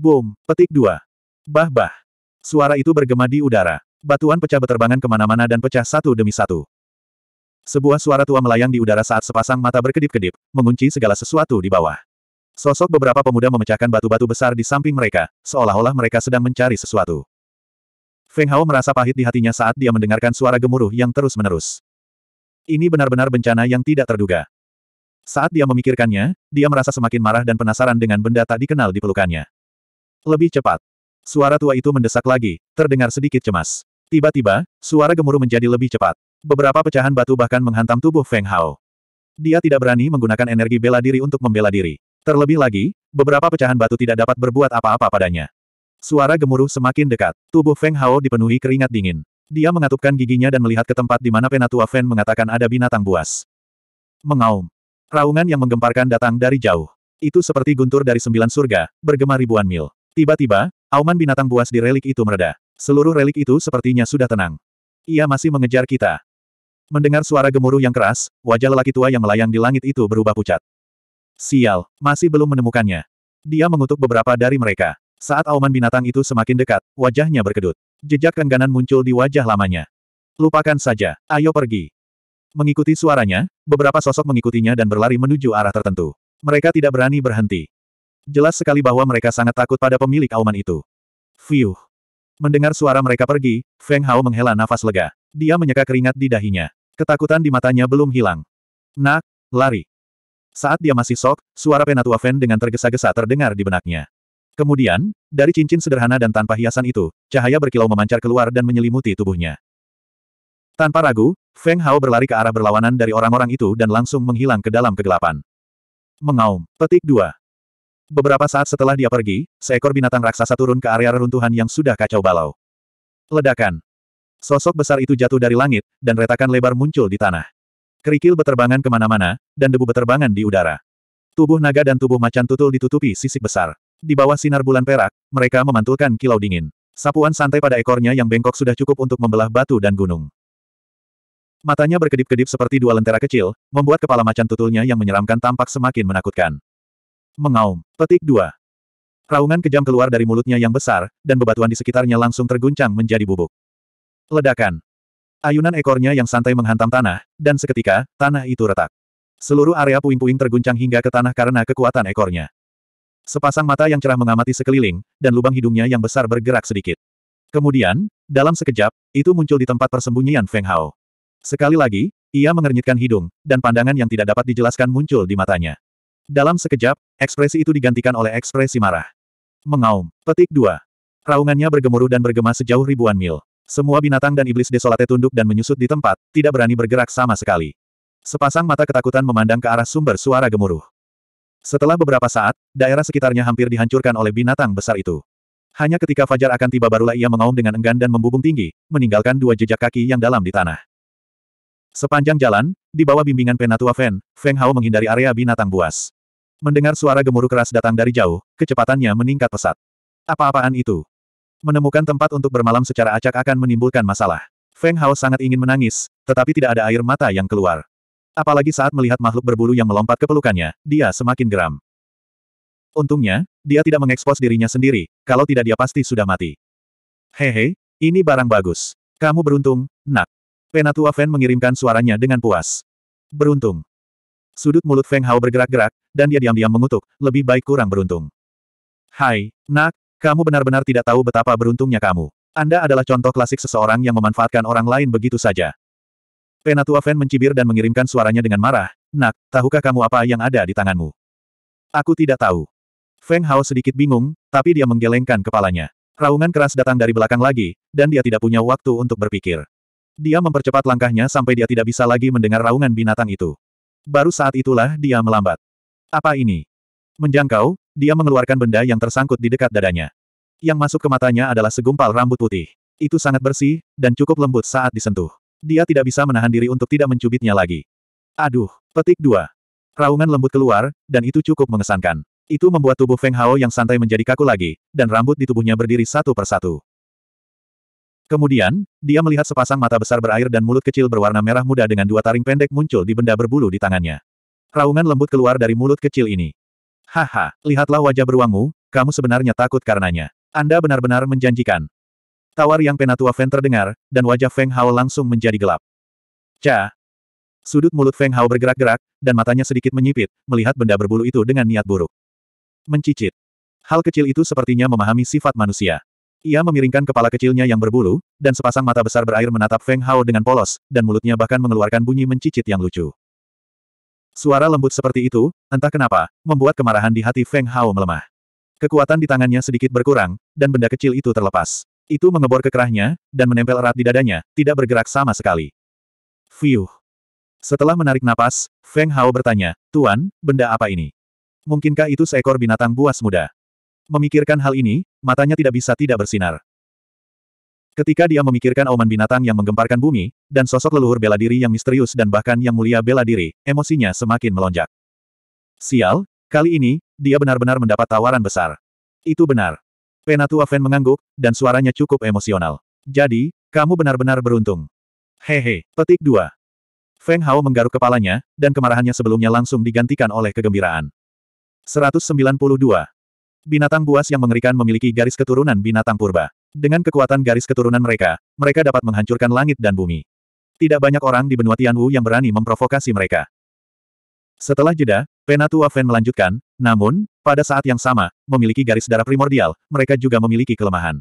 Boom, petik dua. Bah-bah. Suara itu bergema di udara. Batuan pecah beterbangan kemana-mana dan pecah satu demi satu. Sebuah suara tua melayang di udara saat sepasang mata berkedip-kedip, mengunci segala sesuatu di bawah. Sosok beberapa pemuda memecahkan batu-batu besar di samping mereka, seolah-olah mereka sedang mencari sesuatu. Feng Hao merasa pahit di hatinya saat dia mendengarkan suara gemuruh yang terus-menerus. Ini benar-benar bencana yang tidak terduga. Saat dia memikirkannya, dia merasa semakin marah dan penasaran dengan benda tak dikenal di pelukannya. Lebih cepat. Suara tua itu mendesak lagi, terdengar sedikit cemas. Tiba-tiba, suara gemuruh menjadi lebih cepat. Beberapa pecahan batu bahkan menghantam tubuh Feng Hao. Dia tidak berani menggunakan energi bela diri untuk membela diri. Terlebih lagi, beberapa pecahan batu tidak dapat berbuat apa-apa padanya. Suara gemuruh semakin dekat. Tubuh Feng Hao dipenuhi keringat dingin. Dia mengatupkan giginya dan melihat ke tempat di mana penatua Fen mengatakan ada binatang buas. Mengaum. Raungan yang menggemparkan datang dari jauh. Itu seperti guntur dari sembilan surga, bergema ribuan mil. Tiba-tiba, auman binatang buas di relik itu mereda. Seluruh relik itu sepertinya sudah tenang. Ia masih mengejar kita. Mendengar suara gemuruh yang keras, wajah lelaki tua yang melayang di langit itu berubah pucat. Sial, masih belum menemukannya. Dia mengutuk beberapa dari mereka. Saat auman binatang itu semakin dekat, wajahnya berkedut. Jejak kengganan muncul di wajah lamanya. Lupakan saja, ayo pergi. Mengikuti suaranya, beberapa sosok mengikutinya dan berlari menuju arah tertentu. Mereka tidak berani berhenti. Jelas sekali bahwa mereka sangat takut pada pemilik auman itu. Fiuh. Mendengar suara mereka pergi, Feng Hao menghela nafas lega. Dia menyeka keringat di dahinya. Ketakutan di matanya belum hilang. Nak, lari. Saat dia masih sok, suara penatua Feng dengan tergesa-gesa terdengar di benaknya. Kemudian, dari cincin sederhana dan tanpa hiasan itu, cahaya berkilau memancar keluar dan menyelimuti tubuhnya. Tanpa ragu, Feng Hao berlari ke arah berlawanan dari orang-orang itu dan langsung menghilang ke dalam kegelapan. Mengaum. Petik 2. Beberapa saat setelah dia pergi, seekor binatang raksasa turun ke area reruntuhan yang sudah kacau balau. Ledakan. Sosok besar itu jatuh dari langit, dan retakan lebar muncul di tanah. Kerikil beterbangan kemana-mana, dan debu beterbangan di udara. Tubuh naga dan tubuh macan tutul ditutupi sisik besar. Di bawah sinar bulan perak, mereka memantulkan kilau dingin. Sapuan santai pada ekornya yang bengkok sudah cukup untuk membelah batu dan gunung. Matanya berkedip-kedip seperti dua lentera kecil, membuat kepala macan tutulnya yang menyeramkan tampak semakin menakutkan. Mengaum. Petik 2. Raungan kejam keluar dari mulutnya yang besar, dan bebatuan di sekitarnya langsung terguncang menjadi bubuk. Ledakan. Ayunan ekornya yang santai menghantam tanah, dan seketika, tanah itu retak. Seluruh area puing-puing terguncang hingga ke tanah karena kekuatan ekornya. Sepasang mata yang cerah mengamati sekeliling, dan lubang hidungnya yang besar bergerak sedikit. Kemudian, dalam sekejap, itu muncul di tempat persembunyian Feng Hao. Sekali lagi, ia mengernyitkan hidung, dan pandangan yang tidak dapat dijelaskan muncul di matanya. Dalam sekejap, ekspresi itu digantikan oleh ekspresi marah. Mengaum. Petik 2. Raungannya bergemuruh dan bergema sejauh ribuan mil. Semua binatang dan iblis desolate tunduk dan menyusut di tempat, tidak berani bergerak sama sekali. Sepasang mata ketakutan memandang ke arah sumber suara gemuruh. Setelah beberapa saat, daerah sekitarnya hampir dihancurkan oleh binatang besar itu. Hanya ketika fajar akan tiba barulah ia mengaum dengan enggan dan membubung tinggi, meninggalkan dua jejak kaki yang dalam di tanah. Sepanjang jalan, di bawah bimbingan Penatua Fen, Feng Hao menghindari area binatang buas. Mendengar suara gemuruh keras datang dari jauh, kecepatannya meningkat pesat. Apa-apaan itu? Menemukan tempat untuk bermalam secara acak akan menimbulkan masalah. Feng Hao sangat ingin menangis, tetapi tidak ada air mata yang keluar. Apalagi saat melihat makhluk berbulu yang melompat ke pelukannya, dia semakin geram. Untungnya, dia tidak mengekspos dirinya sendiri, kalau tidak dia pasti sudah mati. Hehe, ini barang bagus. Kamu beruntung, nak. Penatua Feng mengirimkan suaranya dengan puas. Beruntung. Sudut mulut Feng Hao bergerak-gerak, dan dia diam-diam mengutuk, lebih baik kurang beruntung. Hai, nak, kamu benar-benar tidak tahu betapa beruntungnya kamu. Anda adalah contoh klasik seseorang yang memanfaatkan orang lain begitu saja. Penatua Feng mencibir dan mengirimkan suaranya dengan marah, Nak, tahukah kamu apa yang ada di tanganmu? Aku tidak tahu. Feng Hao sedikit bingung, tapi dia menggelengkan kepalanya. Raungan keras datang dari belakang lagi, dan dia tidak punya waktu untuk berpikir. Dia mempercepat langkahnya sampai dia tidak bisa lagi mendengar raungan binatang itu. Baru saat itulah dia melambat. Apa ini? Menjangkau, dia mengeluarkan benda yang tersangkut di dekat dadanya. Yang masuk ke matanya adalah segumpal rambut putih. Itu sangat bersih, dan cukup lembut saat disentuh. Dia tidak bisa menahan diri untuk tidak mencubitnya lagi. Aduh, petik dua. Raungan lembut keluar, dan itu cukup mengesankan. Itu membuat tubuh Feng Hao yang santai menjadi kaku lagi, dan rambut di tubuhnya berdiri satu persatu. Kemudian, dia melihat sepasang mata besar berair dan mulut kecil berwarna merah muda dengan dua taring pendek muncul di benda berbulu di tangannya. Raungan lembut keluar dari mulut kecil ini. Haha, lihatlah wajah beruangmu, kamu sebenarnya takut karenanya. Anda benar-benar menjanjikan. Tawar yang Penatua Feng terdengar, dan wajah Feng Hao langsung menjadi gelap. Ca, Sudut mulut Feng Hao bergerak-gerak, dan matanya sedikit menyipit, melihat benda berbulu itu dengan niat buruk. Mencicit. Hal kecil itu sepertinya memahami sifat manusia. Ia memiringkan kepala kecilnya yang berbulu, dan sepasang mata besar berair menatap Feng Hao dengan polos, dan mulutnya bahkan mengeluarkan bunyi mencicit yang lucu. Suara lembut seperti itu, entah kenapa, membuat kemarahan di hati Feng Hao melemah. Kekuatan di tangannya sedikit berkurang, dan benda kecil itu terlepas. Itu mengebor ke kerahnya, dan menempel erat di dadanya, tidak bergerak sama sekali. Fiuh. Setelah menarik napas, Feng Hao bertanya, Tuan, benda apa ini? Mungkinkah itu seekor binatang buas muda? Memikirkan hal ini, matanya tidak bisa tidak bersinar. Ketika dia memikirkan auman binatang yang menggemparkan bumi, dan sosok leluhur bela diri yang misterius dan bahkan yang mulia bela diri, emosinya semakin melonjak. Sial, kali ini, dia benar-benar mendapat tawaran besar. Itu benar. Penatua Fen mengangguk, dan suaranya cukup emosional. Jadi, kamu benar-benar beruntung. Hehe, petik 2. Feng Hao menggaruk kepalanya, dan kemarahannya sebelumnya langsung digantikan oleh kegembiraan. 192. Binatang buas yang mengerikan memiliki garis keturunan binatang purba. Dengan kekuatan garis keturunan mereka, mereka dapat menghancurkan langit dan bumi. Tidak banyak orang di benua Tianwu yang berani memprovokasi mereka. Setelah jeda, Penatua Fen melanjutkan, namun, pada saat yang sama, memiliki garis darah primordial, mereka juga memiliki kelemahan.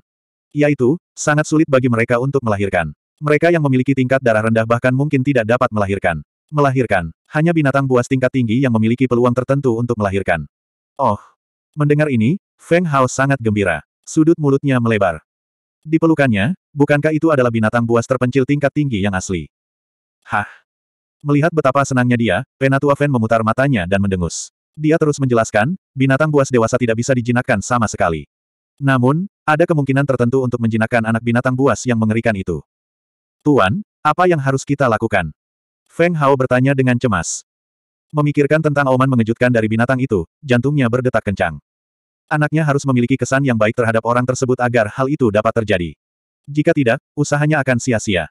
Yaitu, sangat sulit bagi mereka untuk melahirkan. Mereka yang memiliki tingkat darah rendah bahkan mungkin tidak dapat melahirkan. Melahirkan, hanya binatang buas tingkat tinggi yang memiliki peluang tertentu untuk melahirkan. Oh, Mendengar ini, Feng Hao sangat gembira. Sudut mulutnya melebar. Di pelukannya, bukankah itu adalah binatang buas terpencil tingkat tinggi yang asli? Hah! Melihat betapa senangnya dia, Penatua Feng memutar matanya dan mendengus. Dia terus menjelaskan, binatang buas dewasa tidak bisa dijinakkan sama sekali. Namun, ada kemungkinan tertentu untuk menjinakkan anak binatang buas yang mengerikan itu. Tuan, apa yang harus kita lakukan? Feng Hao bertanya dengan cemas. Memikirkan tentang auman mengejutkan dari binatang itu, jantungnya berdetak kencang. Anaknya harus memiliki kesan yang baik terhadap orang tersebut agar hal itu dapat terjadi. Jika tidak, usahanya akan sia-sia.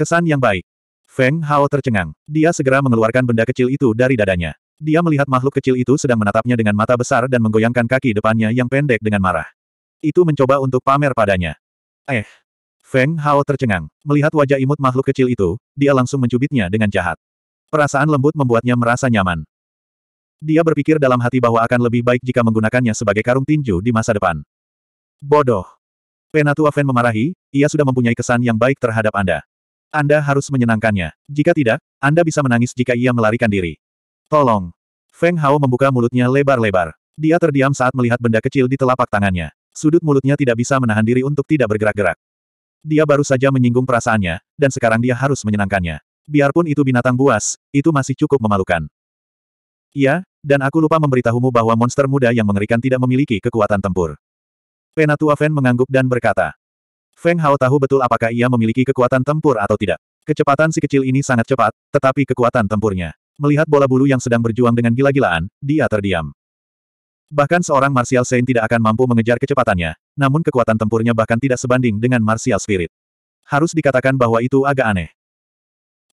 Kesan yang baik. Feng Hao tercengang. Dia segera mengeluarkan benda kecil itu dari dadanya. Dia melihat makhluk kecil itu sedang menatapnya dengan mata besar dan menggoyangkan kaki depannya yang pendek dengan marah. Itu mencoba untuk pamer padanya. Eh. Feng Hao tercengang. Melihat wajah imut makhluk kecil itu, dia langsung mencubitnya dengan jahat. Perasaan lembut membuatnya merasa nyaman. Dia berpikir dalam hati bahwa akan lebih baik jika menggunakannya sebagai karung tinju di masa depan. Bodoh. Penatua Fen memarahi, ia sudah mempunyai kesan yang baik terhadap Anda. Anda harus menyenangkannya. Jika tidak, Anda bisa menangis jika ia melarikan diri. Tolong. Feng Hao membuka mulutnya lebar-lebar. Dia terdiam saat melihat benda kecil di telapak tangannya. Sudut mulutnya tidak bisa menahan diri untuk tidak bergerak-gerak. Dia baru saja menyinggung perasaannya, dan sekarang dia harus menyenangkannya. Biarpun itu binatang buas, itu masih cukup memalukan. Iya, dan aku lupa memberitahumu bahwa monster muda yang mengerikan tidak memiliki kekuatan tempur. Penatua Feng mengangguk dan berkata. Feng Hao tahu betul apakah ia memiliki kekuatan tempur atau tidak. Kecepatan si kecil ini sangat cepat, tetapi kekuatan tempurnya. Melihat bola bulu yang sedang berjuang dengan gila-gilaan, dia terdiam. Bahkan seorang Martial Saint tidak akan mampu mengejar kecepatannya, namun kekuatan tempurnya bahkan tidak sebanding dengan Martial Spirit. Harus dikatakan bahwa itu agak aneh.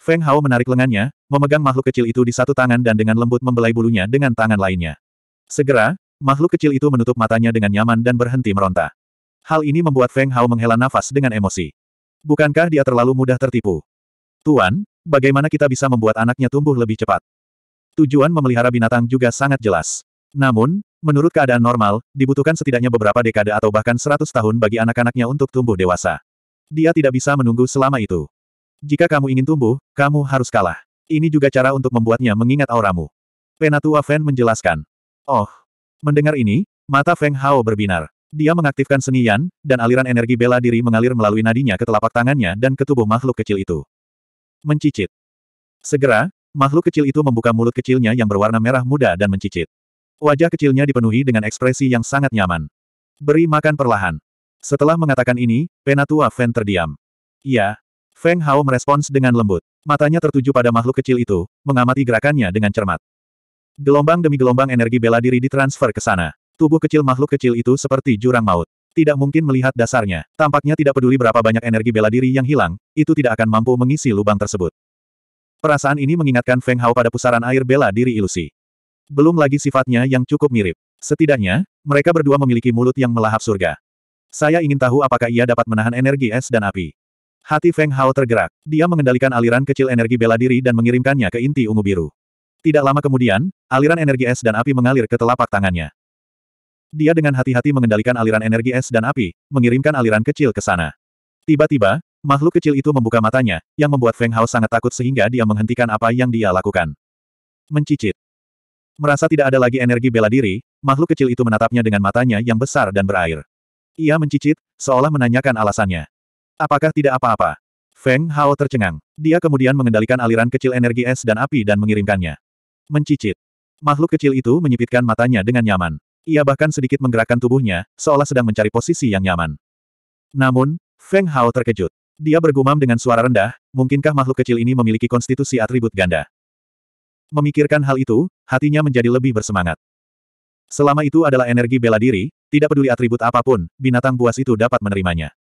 Feng Hao menarik lengannya, memegang makhluk kecil itu di satu tangan dan dengan lembut membelai bulunya dengan tangan lainnya. Segera, makhluk kecil itu menutup matanya dengan nyaman dan berhenti meronta. Hal ini membuat Feng Hao menghela nafas dengan emosi. Bukankah dia terlalu mudah tertipu? Tuan, bagaimana kita bisa membuat anaknya tumbuh lebih cepat? Tujuan memelihara binatang juga sangat jelas. Namun, menurut keadaan normal, dibutuhkan setidaknya beberapa dekade atau bahkan 100 tahun bagi anak-anaknya untuk tumbuh dewasa. Dia tidak bisa menunggu selama itu. Jika kamu ingin tumbuh, kamu harus kalah. Ini juga cara untuk membuatnya mengingat auramu. Penatua Feng menjelaskan. Oh. Mendengar ini, mata Feng Hao berbinar. Dia mengaktifkan seni Yan, dan aliran energi bela diri mengalir melalui nadinya ke telapak tangannya dan ke tubuh makhluk kecil itu. Mencicit. Segera, makhluk kecil itu membuka mulut kecilnya yang berwarna merah muda dan mencicit. Wajah kecilnya dipenuhi dengan ekspresi yang sangat nyaman. Beri makan perlahan. Setelah mengatakan ini, Penatua Feng terdiam. Ya. Feng Hao merespons dengan lembut. Matanya tertuju pada makhluk kecil itu, mengamati gerakannya dengan cermat. Gelombang demi gelombang energi bela diri ditransfer ke sana. Tubuh kecil makhluk kecil itu seperti jurang maut. Tidak mungkin melihat dasarnya. Tampaknya tidak peduli berapa banyak energi bela diri yang hilang, itu tidak akan mampu mengisi lubang tersebut. Perasaan ini mengingatkan Feng Hao pada pusaran air bela diri ilusi. Belum lagi sifatnya yang cukup mirip. Setidaknya, mereka berdua memiliki mulut yang melahap surga. Saya ingin tahu apakah ia dapat menahan energi es dan api. Hati Feng Hao tergerak. Dia mengendalikan aliran kecil energi bela diri dan mengirimkannya ke inti ungu biru. Tidak lama kemudian, aliran energi es dan api mengalir ke telapak tangannya. Dia dengan hati-hati mengendalikan aliran energi es dan api, mengirimkan aliran kecil ke sana. Tiba-tiba, makhluk kecil itu membuka matanya, yang membuat Feng Hao sangat takut sehingga dia menghentikan apa yang dia lakukan. Mencicit. Merasa tidak ada lagi energi bela diri, makhluk kecil itu menatapnya dengan matanya yang besar dan berair. Ia mencicit, seolah menanyakan alasannya. Apakah tidak apa-apa? Feng Hao tercengang. Dia kemudian mengendalikan aliran kecil energi es dan api dan mengirimkannya. Mencicit. Makhluk kecil itu menyipitkan matanya dengan nyaman. Ia bahkan sedikit menggerakkan tubuhnya, seolah sedang mencari posisi yang nyaman. Namun, Feng Hao terkejut. Dia bergumam dengan suara rendah, mungkinkah makhluk kecil ini memiliki konstitusi atribut ganda? Memikirkan hal itu, hatinya menjadi lebih bersemangat. Selama itu adalah energi bela diri, tidak peduli atribut apapun, binatang buas itu dapat menerimanya.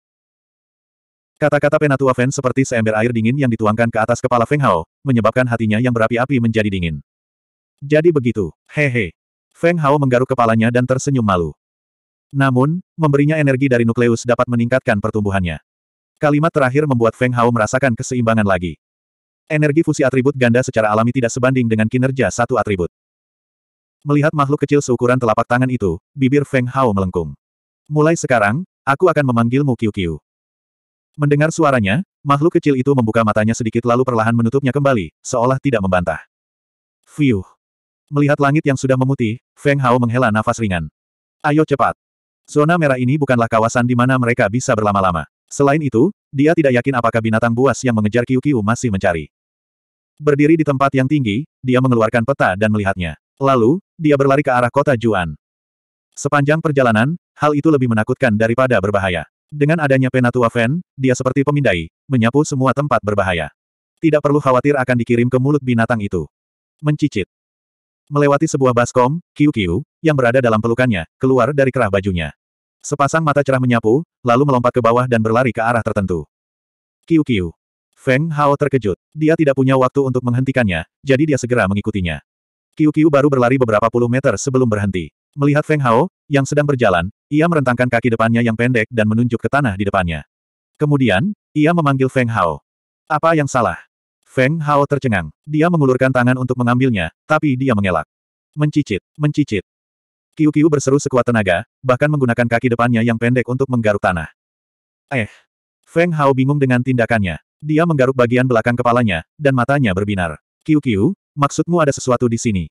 Kata-kata Penatua Fen seperti seember air dingin yang dituangkan ke atas kepala Feng Hao, menyebabkan hatinya yang berapi-api menjadi dingin. Jadi begitu, hehe. Feng Hao menggaruk kepalanya dan tersenyum malu. Namun, memberinya energi dari nukleus dapat meningkatkan pertumbuhannya. Kalimat terakhir membuat Feng Hao merasakan keseimbangan lagi. Energi fusi atribut ganda secara alami tidak sebanding dengan kinerja satu atribut. Melihat makhluk kecil seukuran telapak tangan itu, bibir Feng Hao melengkung. Mulai sekarang, aku akan memanggilmu Qiu Qiu. Mendengar suaranya, makhluk kecil itu membuka matanya sedikit lalu perlahan menutupnya kembali, seolah tidak membantah. Fiuh. Melihat langit yang sudah memutih, Feng Hao menghela nafas ringan. Ayo cepat. Zona merah ini bukanlah kawasan di mana mereka bisa berlama-lama. Selain itu, dia tidak yakin apakah binatang buas yang mengejar Kiu-Kiu masih mencari. Berdiri di tempat yang tinggi, dia mengeluarkan peta dan melihatnya. Lalu, dia berlari ke arah kota Juan. Sepanjang perjalanan, hal itu lebih menakutkan daripada berbahaya. Dengan adanya Penatua Fen, dia seperti pemindai, menyapu semua tempat berbahaya. Tidak perlu khawatir akan dikirim ke mulut binatang itu. Mencicit. Melewati sebuah baskom, Kiu Kiu, yang berada dalam pelukannya, keluar dari kerah bajunya. Sepasang mata cerah menyapu, lalu melompat ke bawah dan berlari ke arah tertentu. Kiu Kiu. Feng Hao terkejut. Dia tidak punya waktu untuk menghentikannya, jadi dia segera mengikutinya. Kiu Kiu baru berlari beberapa puluh meter sebelum berhenti. Melihat Feng Hao, yang sedang berjalan, ia merentangkan kaki depannya yang pendek dan menunjuk ke tanah di depannya. Kemudian, ia memanggil Feng Hao. Apa yang salah? Feng Hao tercengang. Dia mengulurkan tangan untuk mengambilnya, tapi dia mengelak. Mencicit, mencicit. Kiu-kiu berseru sekuat tenaga, bahkan menggunakan kaki depannya yang pendek untuk menggaruk tanah. Eh. Feng Hao bingung dengan tindakannya. Dia menggaruk bagian belakang kepalanya, dan matanya berbinar. Kiu-kiu, maksudmu ada sesuatu di sini?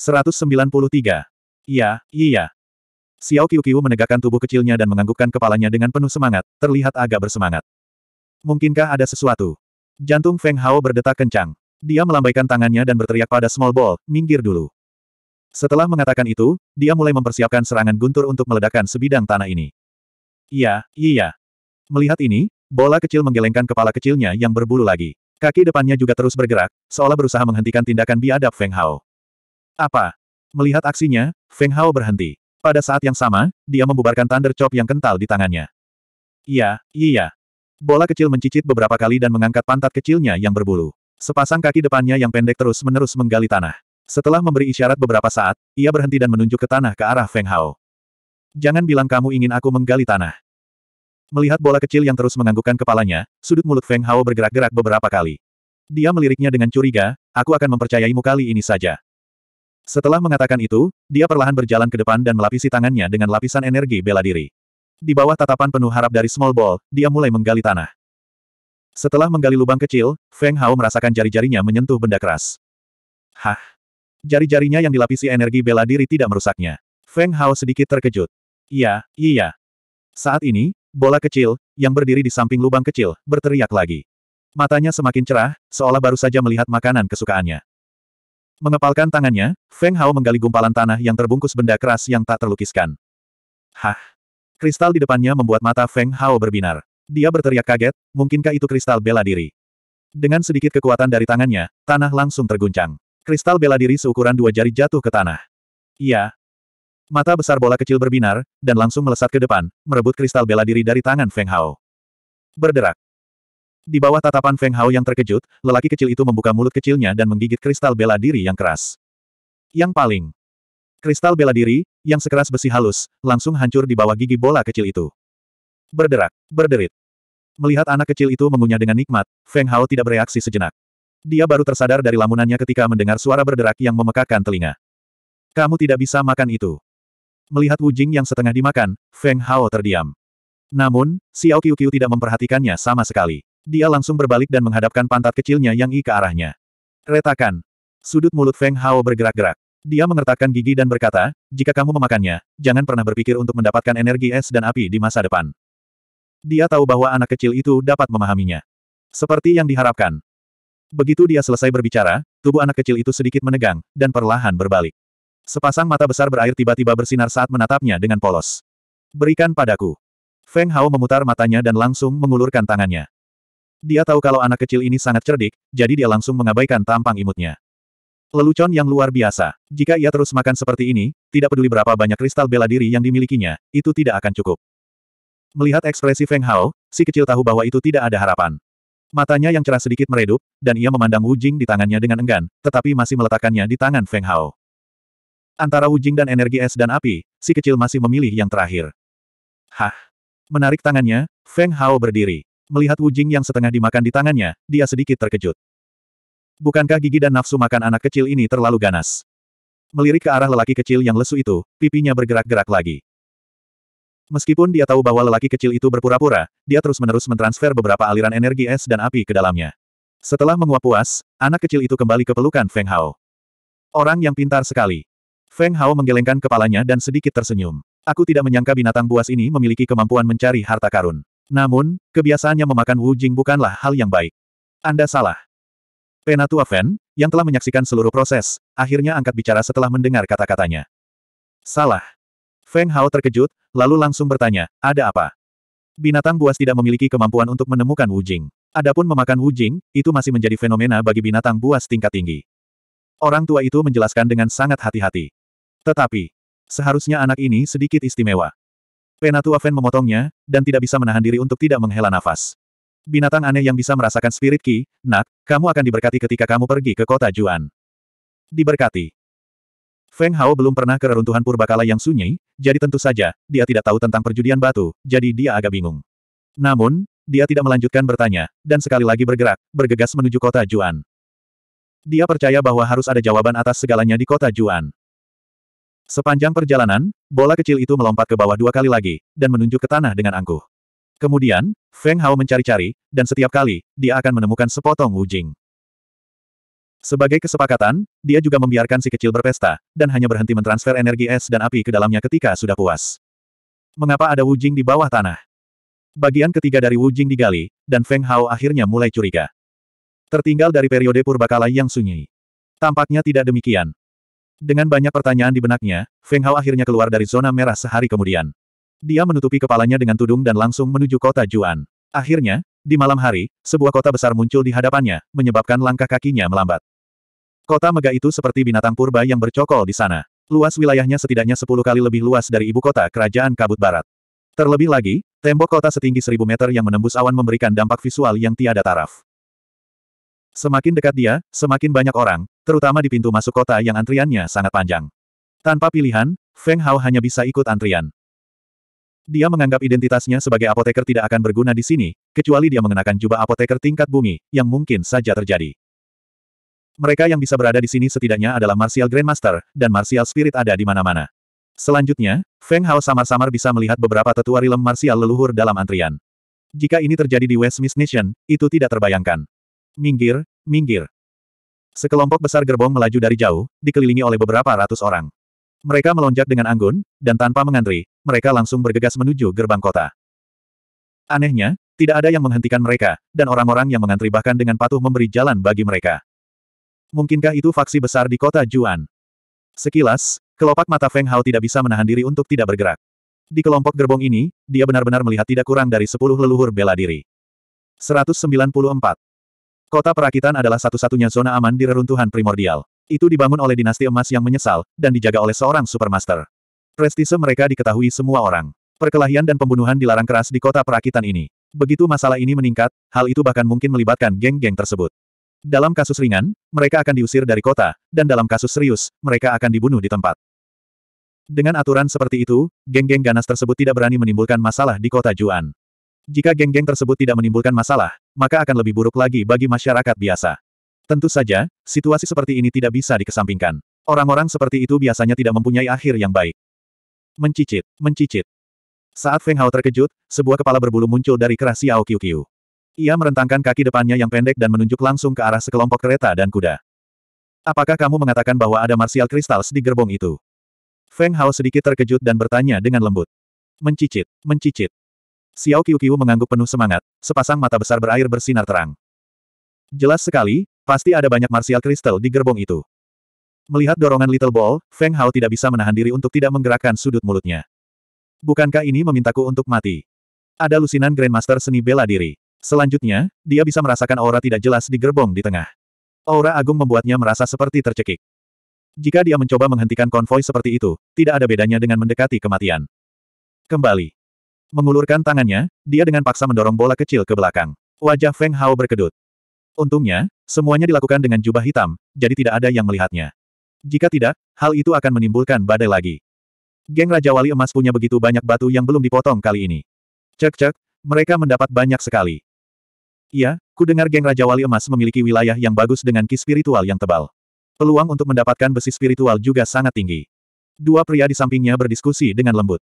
193. Ya, iya, iya. Xiao Qiuqiu menegakkan tubuh kecilnya dan menganggukkan kepalanya dengan penuh semangat, terlihat agak bersemangat. Mungkinkah ada sesuatu? Jantung Feng Hao berdetak kencang. Dia melambaikan tangannya dan berteriak pada Small Ball, minggir dulu. Setelah mengatakan itu, dia mulai mempersiapkan serangan guntur untuk meledakkan sebidang tanah ini. Iya, iya. Melihat ini, bola kecil menggelengkan kepala kecilnya yang berbulu lagi. Kaki depannya juga terus bergerak, seolah berusaha menghentikan tindakan biadab Feng Hao. Apa? Melihat aksinya, Feng Hao berhenti. Pada saat yang sama, dia membubarkan Thunder Chop yang kental di tangannya. Iya, iya. Bola kecil mencicit beberapa kali dan mengangkat pantat kecilnya yang berbulu. Sepasang kaki depannya yang pendek terus-menerus menggali tanah. Setelah memberi isyarat beberapa saat, ia berhenti dan menunjuk ke tanah ke arah Feng Hao. Jangan bilang kamu ingin aku menggali tanah. Melihat bola kecil yang terus menganggukkan kepalanya, sudut mulut Feng Hao bergerak-gerak beberapa kali. Dia meliriknya dengan curiga, aku akan mempercayaimu kali ini saja. Setelah mengatakan itu, dia perlahan berjalan ke depan dan melapisi tangannya dengan lapisan energi bela diri. Di bawah tatapan penuh harap dari Small Ball, dia mulai menggali tanah. Setelah menggali lubang kecil, Feng Hao merasakan jari-jarinya menyentuh benda keras. Hah! Jari-jarinya yang dilapisi energi bela diri tidak merusaknya. Feng Hao sedikit terkejut. Iya, iya. Saat ini, bola kecil, yang berdiri di samping lubang kecil, berteriak lagi. Matanya semakin cerah, seolah baru saja melihat makanan kesukaannya. Mengepalkan tangannya, Feng Hao menggali gumpalan tanah yang terbungkus benda keras yang tak terlukiskan. Hah! Kristal di depannya membuat mata Feng Hao berbinar. Dia berteriak kaget, mungkinkah itu kristal bela diri? Dengan sedikit kekuatan dari tangannya, tanah langsung terguncang. Kristal bela diri seukuran dua jari jatuh ke tanah. Iya. Mata besar bola kecil berbinar, dan langsung melesat ke depan, merebut kristal bela diri dari tangan Feng Hao. Berderak, di bawah tatapan Feng Hao yang terkejut, lelaki kecil itu membuka mulut kecilnya dan menggigit kristal bela diri yang keras. Yang paling. Kristal bela diri, yang sekeras besi halus, langsung hancur di bawah gigi bola kecil itu. Berderak, berderit. Melihat anak kecil itu mengunyah dengan nikmat, Feng Hao tidak bereaksi sejenak. Dia baru tersadar dari lamunannya ketika mendengar suara berderak yang memekakkan telinga. Kamu tidak bisa makan itu. Melihat Wujing yang setengah dimakan, Feng Hao terdiam. Namun, Xiao Qiu Qiu tidak memperhatikannya sama sekali. Dia langsung berbalik dan menghadapkan pantat kecilnya yang i ke arahnya. Retakan. Sudut mulut Feng Hao bergerak-gerak. Dia mengertakkan gigi dan berkata, jika kamu memakannya, jangan pernah berpikir untuk mendapatkan energi es dan api di masa depan. Dia tahu bahwa anak kecil itu dapat memahaminya. Seperti yang diharapkan. Begitu dia selesai berbicara, tubuh anak kecil itu sedikit menegang, dan perlahan berbalik. Sepasang mata besar berair tiba-tiba bersinar saat menatapnya dengan polos. Berikan padaku. Feng Hao memutar matanya dan langsung mengulurkan tangannya. Dia tahu kalau anak kecil ini sangat cerdik, jadi dia langsung mengabaikan tampang imutnya. Lelucon yang luar biasa. Jika ia terus makan seperti ini, tidak peduli berapa banyak kristal bela diri yang dimilikinya, itu tidak akan cukup. Melihat ekspresi Feng Hao, si kecil tahu bahwa itu tidak ada harapan. Matanya yang cerah sedikit meredup, dan ia memandang Wu Jing di tangannya dengan enggan, tetapi masih meletakkannya di tangan Feng Hao. Antara Wu Jing dan energi es dan api, si kecil masih memilih yang terakhir. Hah! Menarik tangannya, Feng Hao berdiri melihat Wu Jing yang setengah dimakan di tangannya, dia sedikit terkejut. Bukankah gigi dan nafsu makan anak kecil ini terlalu ganas? Melirik ke arah lelaki kecil yang lesu itu, pipinya bergerak-gerak lagi. Meskipun dia tahu bahwa lelaki kecil itu berpura-pura, dia terus-menerus mentransfer beberapa aliran energi es dan api ke dalamnya. Setelah menguap puas, anak kecil itu kembali ke pelukan Feng Hao. Orang yang pintar sekali. Feng Hao menggelengkan kepalanya dan sedikit tersenyum. Aku tidak menyangka binatang buas ini memiliki kemampuan mencari harta karun. Namun, kebiasaannya memakan Wu Jing bukanlah hal yang baik. Anda salah. Penatua Fan, yang telah menyaksikan seluruh proses, akhirnya angkat bicara setelah mendengar kata-katanya. Salah. Feng Hao terkejut, lalu langsung bertanya, ada apa? Binatang buas tidak memiliki kemampuan untuk menemukan Wu Jing. Adapun memakan Wu Jing, itu masih menjadi fenomena bagi binatang buas tingkat tinggi. Orang tua itu menjelaskan dengan sangat hati-hati. Tetapi, seharusnya anak ini sedikit istimewa. Penatua Fen memotongnya, dan tidak bisa menahan diri untuk tidak menghela nafas. Binatang aneh yang bisa merasakan spirit ki, nak, kamu akan diberkati ketika kamu pergi ke kota Juan. Diberkati. Feng Hao belum pernah ke reruntuhan purbakala yang sunyi, jadi tentu saja, dia tidak tahu tentang perjudian batu, jadi dia agak bingung. Namun, dia tidak melanjutkan bertanya, dan sekali lagi bergerak, bergegas menuju kota Juan. Dia percaya bahwa harus ada jawaban atas segalanya di kota Juan. Sepanjang perjalanan, bola kecil itu melompat ke bawah dua kali lagi, dan menunjuk ke tanah dengan angkuh. Kemudian, Feng Hao mencari-cari, dan setiap kali, dia akan menemukan sepotong wujing. Sebagai kesepakatan, dia juga membiarkan si kecil berpesta, dan hanya berhenti mentransfer energi es dan api ke dalamnya ketika sudah puas. Mengapa ada wujing di bawah tanah? Bagian ketiga dari wujing digali, dan Feng Hao akhirnya mulai curiga. Tertinggal dari periode purbakala yang sunyi. Tampaknya tidak demikian, dengan banyak pertanyaan di benaknya, Feng Hao akhirnya keluar dari zona merah sehari kemudian. Dia menutupi kepalanya dengan tudung dan langsung menuju kota Juan. Akhirnya, di malam hari, sebuah kota besar muncul di hadapannya, menyebabkan langkah kakinya melambat. Kota megah itu seperti binatang purba yang bercokol di sana. Luas wilayahnya setidaknya 10 kali lebih luas dari ibu kota kerajaan Kabut Barat. Terlebih lagi, tembok kota setinggi 1000 meter yang menembus awan memberikan dampak visual yang tiada taraf. Semakin dekat dia, semakin banyak orang, terutama di pintu masuk kota yang antriannya sangat panjang. Tanpa pilihan, Feng Hao hanya bisa ikut antrian. Dia menganggap identitasnya sebagai apoteker tidak akan berguna di sini, kecuali dia mengenakan jubah apoteker tingkat bumi, yang mungkin saja terjadi. Mereka yang bisa berada di sini setidaknya adalah Martial Grandmaster, dan Martial Spirit ada di mana-mana. Selanjutnya, Feng Hao samar-samar bisa melihat beberapa tetua rilem Martial leluhur dalam antrian. Jika ini terjadi di West Miss Nation, itu tidak terbayangkan. Minggir, minggir. Sekelompok besar gerbong melaju dari jauh, dikelilingi oleh beberapa ratus orang. Mereka melonjak dengan anggun, dan tanpa mengantri, mereka langsung bergegas menuju gerbang kota. Anehnya, tidak ada yang menghentikan mereka, dan orang-orang yang mengantri bahkan dengan patuh memberi jalan bagi mereka. Mungkinkah itu faksi besar di kota Juan? Sekilas, kelopak mata Feng Hao tidak bisa menahan diri untuk tidak bergerak. Di kelompok gerbong ini, dia benar-benar melihat tidak kurang dari sepuluh leluhur bela diri. 194. Kota Perakitan adalah satu-satunya zona aman di reruntuhan primordial. Itu dibangun oleh dinasti emas yang menyesal, dan dijaga oleh seorang supermaster. Prestise mereka diketahui semua orang. Perkelahian dan pembunuhan dilarang keras di kota perakitan ini. Begitu masalah ini meningkat, hal itu bahkan mungkin melibatkan geng-geng tersebut. Dalam kasus ringan, mereka akan diusir dari kota, dan dalam kasus serius, mereka akan dibunuh di tempat. Dengan aturan seperti itu, geng-geng ganas tersebut tidak berani menimbulkan masalah di kota Juan. Jika geng-geng tersebut tidak menimbulkan masalah, maka akan lebih buruk lagi bagi masyarakat biasa. Tentu saja, situasi seperti ini tidak bisa dikesampingkan. Orang-orang seperti itu biasanya tidak mempunyai akhir yang baik. Mencicit, mencicit. Saat Feng Hao terkejut, sebuah kepala berbulu muncul dari kerah Xiao Qiu Ia merentangkan kaki depannya yang pendek dan menunjuk langsung ke arah sekelompok kereta dan kuda. Apakah kamu mengatakan bahwa ada martial crystals di gerbong itu? Feng Hao sedikit terkejut dan bertanya dengan lembut. Mencicit, mencicit. Xiao Qiu mengangguk penuh semangat, sepasang mata besar berair bersinar terang. Jelas sekali, pasti ada banyak martial kristal di gerbong itu. Melihat dorongan Little Ball, Feng Hao tidak bisa menahan diri untuk tidak menggerakkan sudut mulutnya. Bukankah ini memintaku untuk mati? Ada lusinan Grandmaster seni bela diri. Selanjutnya, dia bisa merasakan aura tidak jelas di gerbong di tengah. Aura agung membuatnya merasa seperti tercekik. Jika dia mencoba menghentikan konvoi seperti itu, tidak ada bedanya dengan mendekati kematian. Kembali. Mengulurkan tangannya, dia dengan paksa mendorong bola kecil ke belakang. Wajah Feng Hao berkedut. Untungnya, semuanya dilakukan dengan jubah hitam, jadi tidak ada yang melihatnya. Jika tidak, hal itu akan menimbulkan badai lagi. Geng Raja Wali Emas punya begitu banyak batu yang belum dipotong kali ini. Cek-cek, mereka mendapat banyak sekali. Iya, ku dengar geng Raja Wali Emas memiliki wilayah yang bagus dengan ki spiritual yang tebal. Peluang untuk mendapatkan besi spiritual juga sangat tinggi. Dua pria di sampingnya berdiskusi dengan lembut.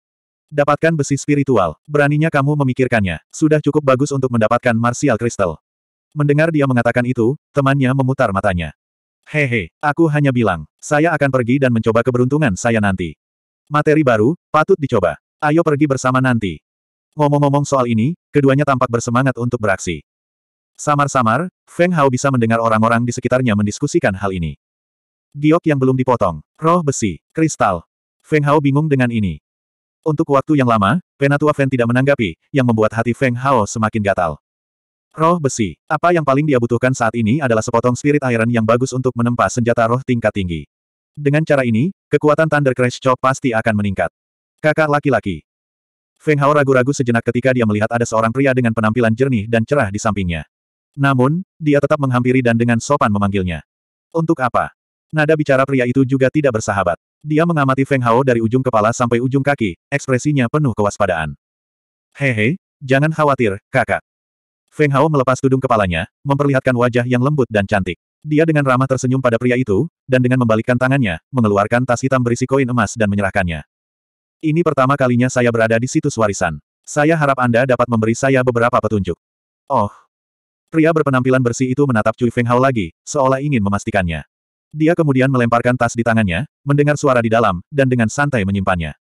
Dapatkan besi spiritual. Beraninya kamu memikirkannya. Sudah cukup bagus untuk mendapatkan martial crystal. Mendengar dia mengatakan itu, temannya memutar matanya. Hehe, aku hanya bilang, saya akan pergi dan mencoba keberuntungan saya nanti. Materi baru, patut dicoba. Ayo pergi bersama nanti. Ngomong-ngomong soal ini, keduanya tampak bersemangat untuk beraksi. Samar-samar, Feng Hao bisa mendengar orang-orang di sekitarnya mendiskusikan hal ini. Giok yang belum dipotong, roh besi, kristal. Feng Hao bingung dengan ini. Untuk waktu yang lama, Penatua Feng tidak menanggapi, yang membuat hati Feng Hao semakin gatal. Roh besi. Apa yang paling dia butuhkan saat ini adalah sepotong spirit iron yang bagus untuk menempa senjata roh tingkat tinggi. Dengan cara ini, kekuatan Thunder Crash Chop pasti akan meningkat. Kakak laki-laki. Feng Hao ragu-ragu sejenak ketika dia melihat ada seorang pria dengan penampilan jernih dan cerah di sampingnya. Namun, dia tetap menghampiri dan dengan sopan memanggilnya. Untuk apa? Nada bicara pria itu juga tidak bersahabat. Dia mengamati Feng Hao dari ujung kepala sampai ujung kaki, ekspresinya penuh kewaspadaan. Hehe, jangan khawatir, kakak. Feng Hao melepas tudung kepalanya, memperlihatkan wajah yang lembut dan cantik. Dia dengan ramah tersenyum pada pria itu, dan dengan membalikkan tangannya, mengeluarkan tas hitam berisi koin emas dan menyerahkannya. Ini pertama kalinya saya berada di situs warisan. Saya harap Anda dapat memberi saya beberapa petunjuk. Oh, Pria berpenampilan bersih itu menatap Cui Feng Hao lagi, seolah ingin memastikannya. Dia kemudian melemparkan tas di tangannya, mendengar suara di dalam, dan dengan santai menyimpannya.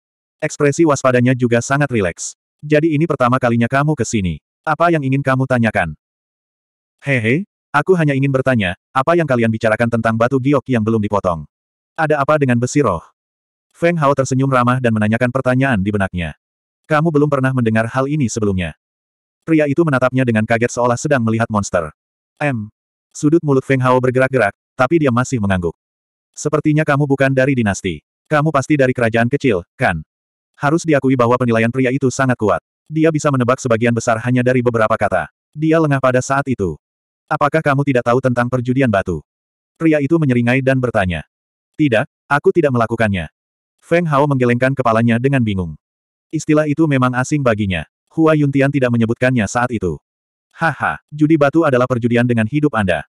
Ekspresi waspadanya juga sangat rileks. Jadi ini pertama kalinya kamu ke sini. Apa yang ingin kamu tanyakan? Hehe, aku hanya ingin bertanya, apa yang kalian bicarakan tentang batu giok yang belum dipotong? Ada apa dengan besi roh? Feng Hao tersenyum ramah dan menanyakan pertanyaan di benaknya. Kamu belum pernah mendengar hal ini sebelumnya. Pria itu menatapnya dengan kaget seolah sedang melihat monster. M. Sudut mulut Feng Hao bergerak-gerak, tapi dia masih mengangguk. Sepertinya kamu bukan dari dinasti. Kamu pasti dari kerajaan kecil, kan? Harus diakui bahwa penilaian pria itu sangat kuat. Dia bisa menebak sebagian besar hanya dari beberapa kata. Dia lengah pada saat itu. Apakah kamu tidak tahu tentang perjudian batu? Pria itu menyeringai dan bertanya. Tidak, aku tidak melakukannya. Feng Hao menggelengkan kepalanya dengan bingung. Istilah itu memang asing baginya. Hua Yuntian tidak menyebutkannya saat itu. Haha, judi batu adalah perjudian dengan hidup Anda.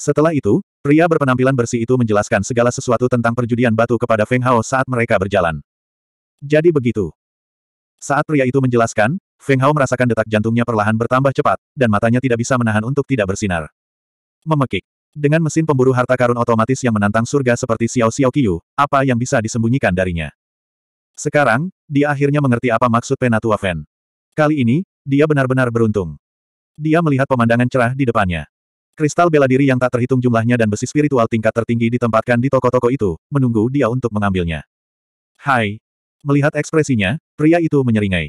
Setelah itu, pria berpenampilan bersih itu menjelaskan segala sesuatu tentang perjudian batu kepada Feng Hao saat mereka berjalan. Jadi begitu. Saat pria itu menjelaskan, Feng Hao merasakan detak jantungnya perlahan bertambah cepat, dan matanya tidak bisa menahan untuk tidak bersinar. Memekik. Dengan mesin pemburu harta karun otomatis yang menantang surga seperti Xiao Xiao Qiu, apa yang bisa disembunyikan darinya? Sekarang, dia akhirnya mengerti apa maksud Penatua Fen. Kali ini, dia benar-benar beruntung. Dia melihat pemandangan cerah di depannya. Kristal bela diri yang tak terhitung jumlahnya dan besi spiritual tingkat tertinggi ditempatkan di toko-toko itu, menunggu dia untuk mengambilnya. Hai. Melihat ekspresinya, pria itu menyeringai.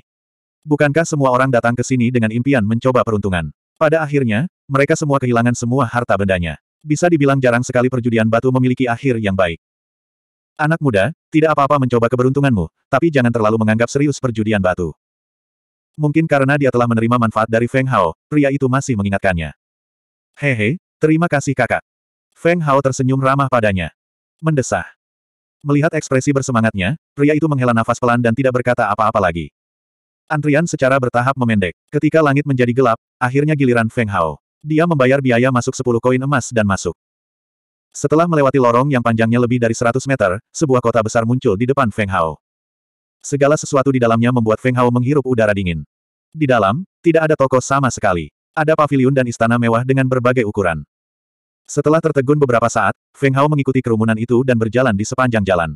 Bukankah semua orang datang ke sini dengan impian mencoba peruntungan? Pada akhirnya, mereka semua kehilangan semua harta bendanya. Bisa dibilang jarang sekali perjudian batu memiliki akhir yang baik. Anak muda, tidak apa-apa mencoba keberuntunganmu, tapi jangan terlalu menganggap serius perjudian batu. Mungkin karena dia telah menerima manfaat dari Feng Hao, pria itu masih mengingatkannya. Hehe, terima kasih kakak. Feng Hao tersenyum ramah padanya. Mendesah. Melihat ekspresi bersemangatnya, pria itu menghela nafas pelan dan tidak berkata apa-apa lagi. Antrian secara bertahap memendek. Ketika langit menjadi gelap, akhirnya giliran Feng Hao. Dia membayar biaya masuk 10 koin emas dan masuk. Setelah melewati lorong yang panjangnya lebih dari 100 meter, sebuah kota besar muncul di depan Feng Hao. Segala sesuatu di dalamnya membuat Feng Hao menghirup udara dingin. Di dalam, tidak ada toko sama sekali. Ada pavilion dan istana mewah dengan berbagai ukuran. Setelah tertegun beberapa saat, Feng Hao mengikuti kerumunan itu dan berjalan di sepanjang jalan.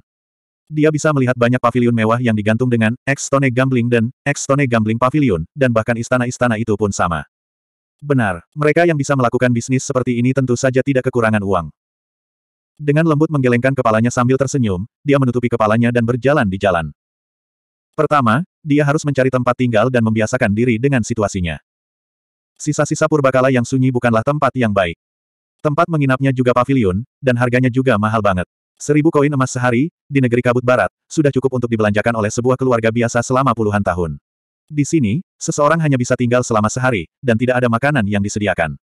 Dia bisa melihat banyak pavilion mewah yang digantung dengan X-Tone Gambling dan X-Tone Gambling Pavilion, dan bahkan istana-istana itu pun sama. Benar, mereka yang bisa melakukan bisnis seperti ini tentu saja tidak kekurangan uang. Dengan lembut menggelengkan kepalanya sambil tersenyum, dia menutupi kepalanya dan berjalan di jalan. Pertama, dia harus mencari tempat tinggal dan membiasakan diri dengan situasinya. Sisa-sisa purbakala yang sunyi bukanlah tempat yang baik. Tempat menginapnya juga pavilion, dan harganya juga mahal banget. Seribu koin emas sehari, di negeri kabut barat, sudah cukup untuk dibelanjakan oleh sebuah keluarga biasa selama puluhan tahun. Di sini, seseorang hanya bisa tinggal selama sehari, dan tidak ada makanan yang disediakan.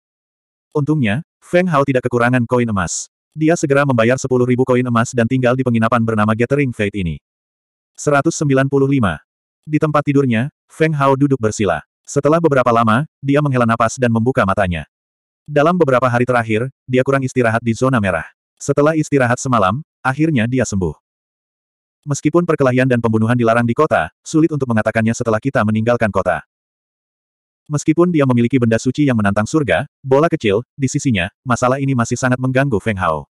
Untungnya, Feng Hao tidak kekurangan koin emas. Dia segera membayar sepuluh ribu koin emas dan tinggal di penginapan bernama Gathering Fate ini. 195. Di tempat tidurnya, Feng Hao duduk bersila. Setelah beberapa lama, dia menghela napas dan membuka matanya. Dalam beberapa hari terakhir, dia kurang istirahat di zona merah. Setelah istirahat semalam, akhirnya dia sembuh. Meskipun perkelahian dan pembunuhan dilarang di kota, sulit untuk mengatakannya setelah kita meninggalkan kota. Meskipun dia memiliki benda suci yang menantang surga, bola kecil, di sisinya, masalah ini masih sangat mengganggu Feng Hao.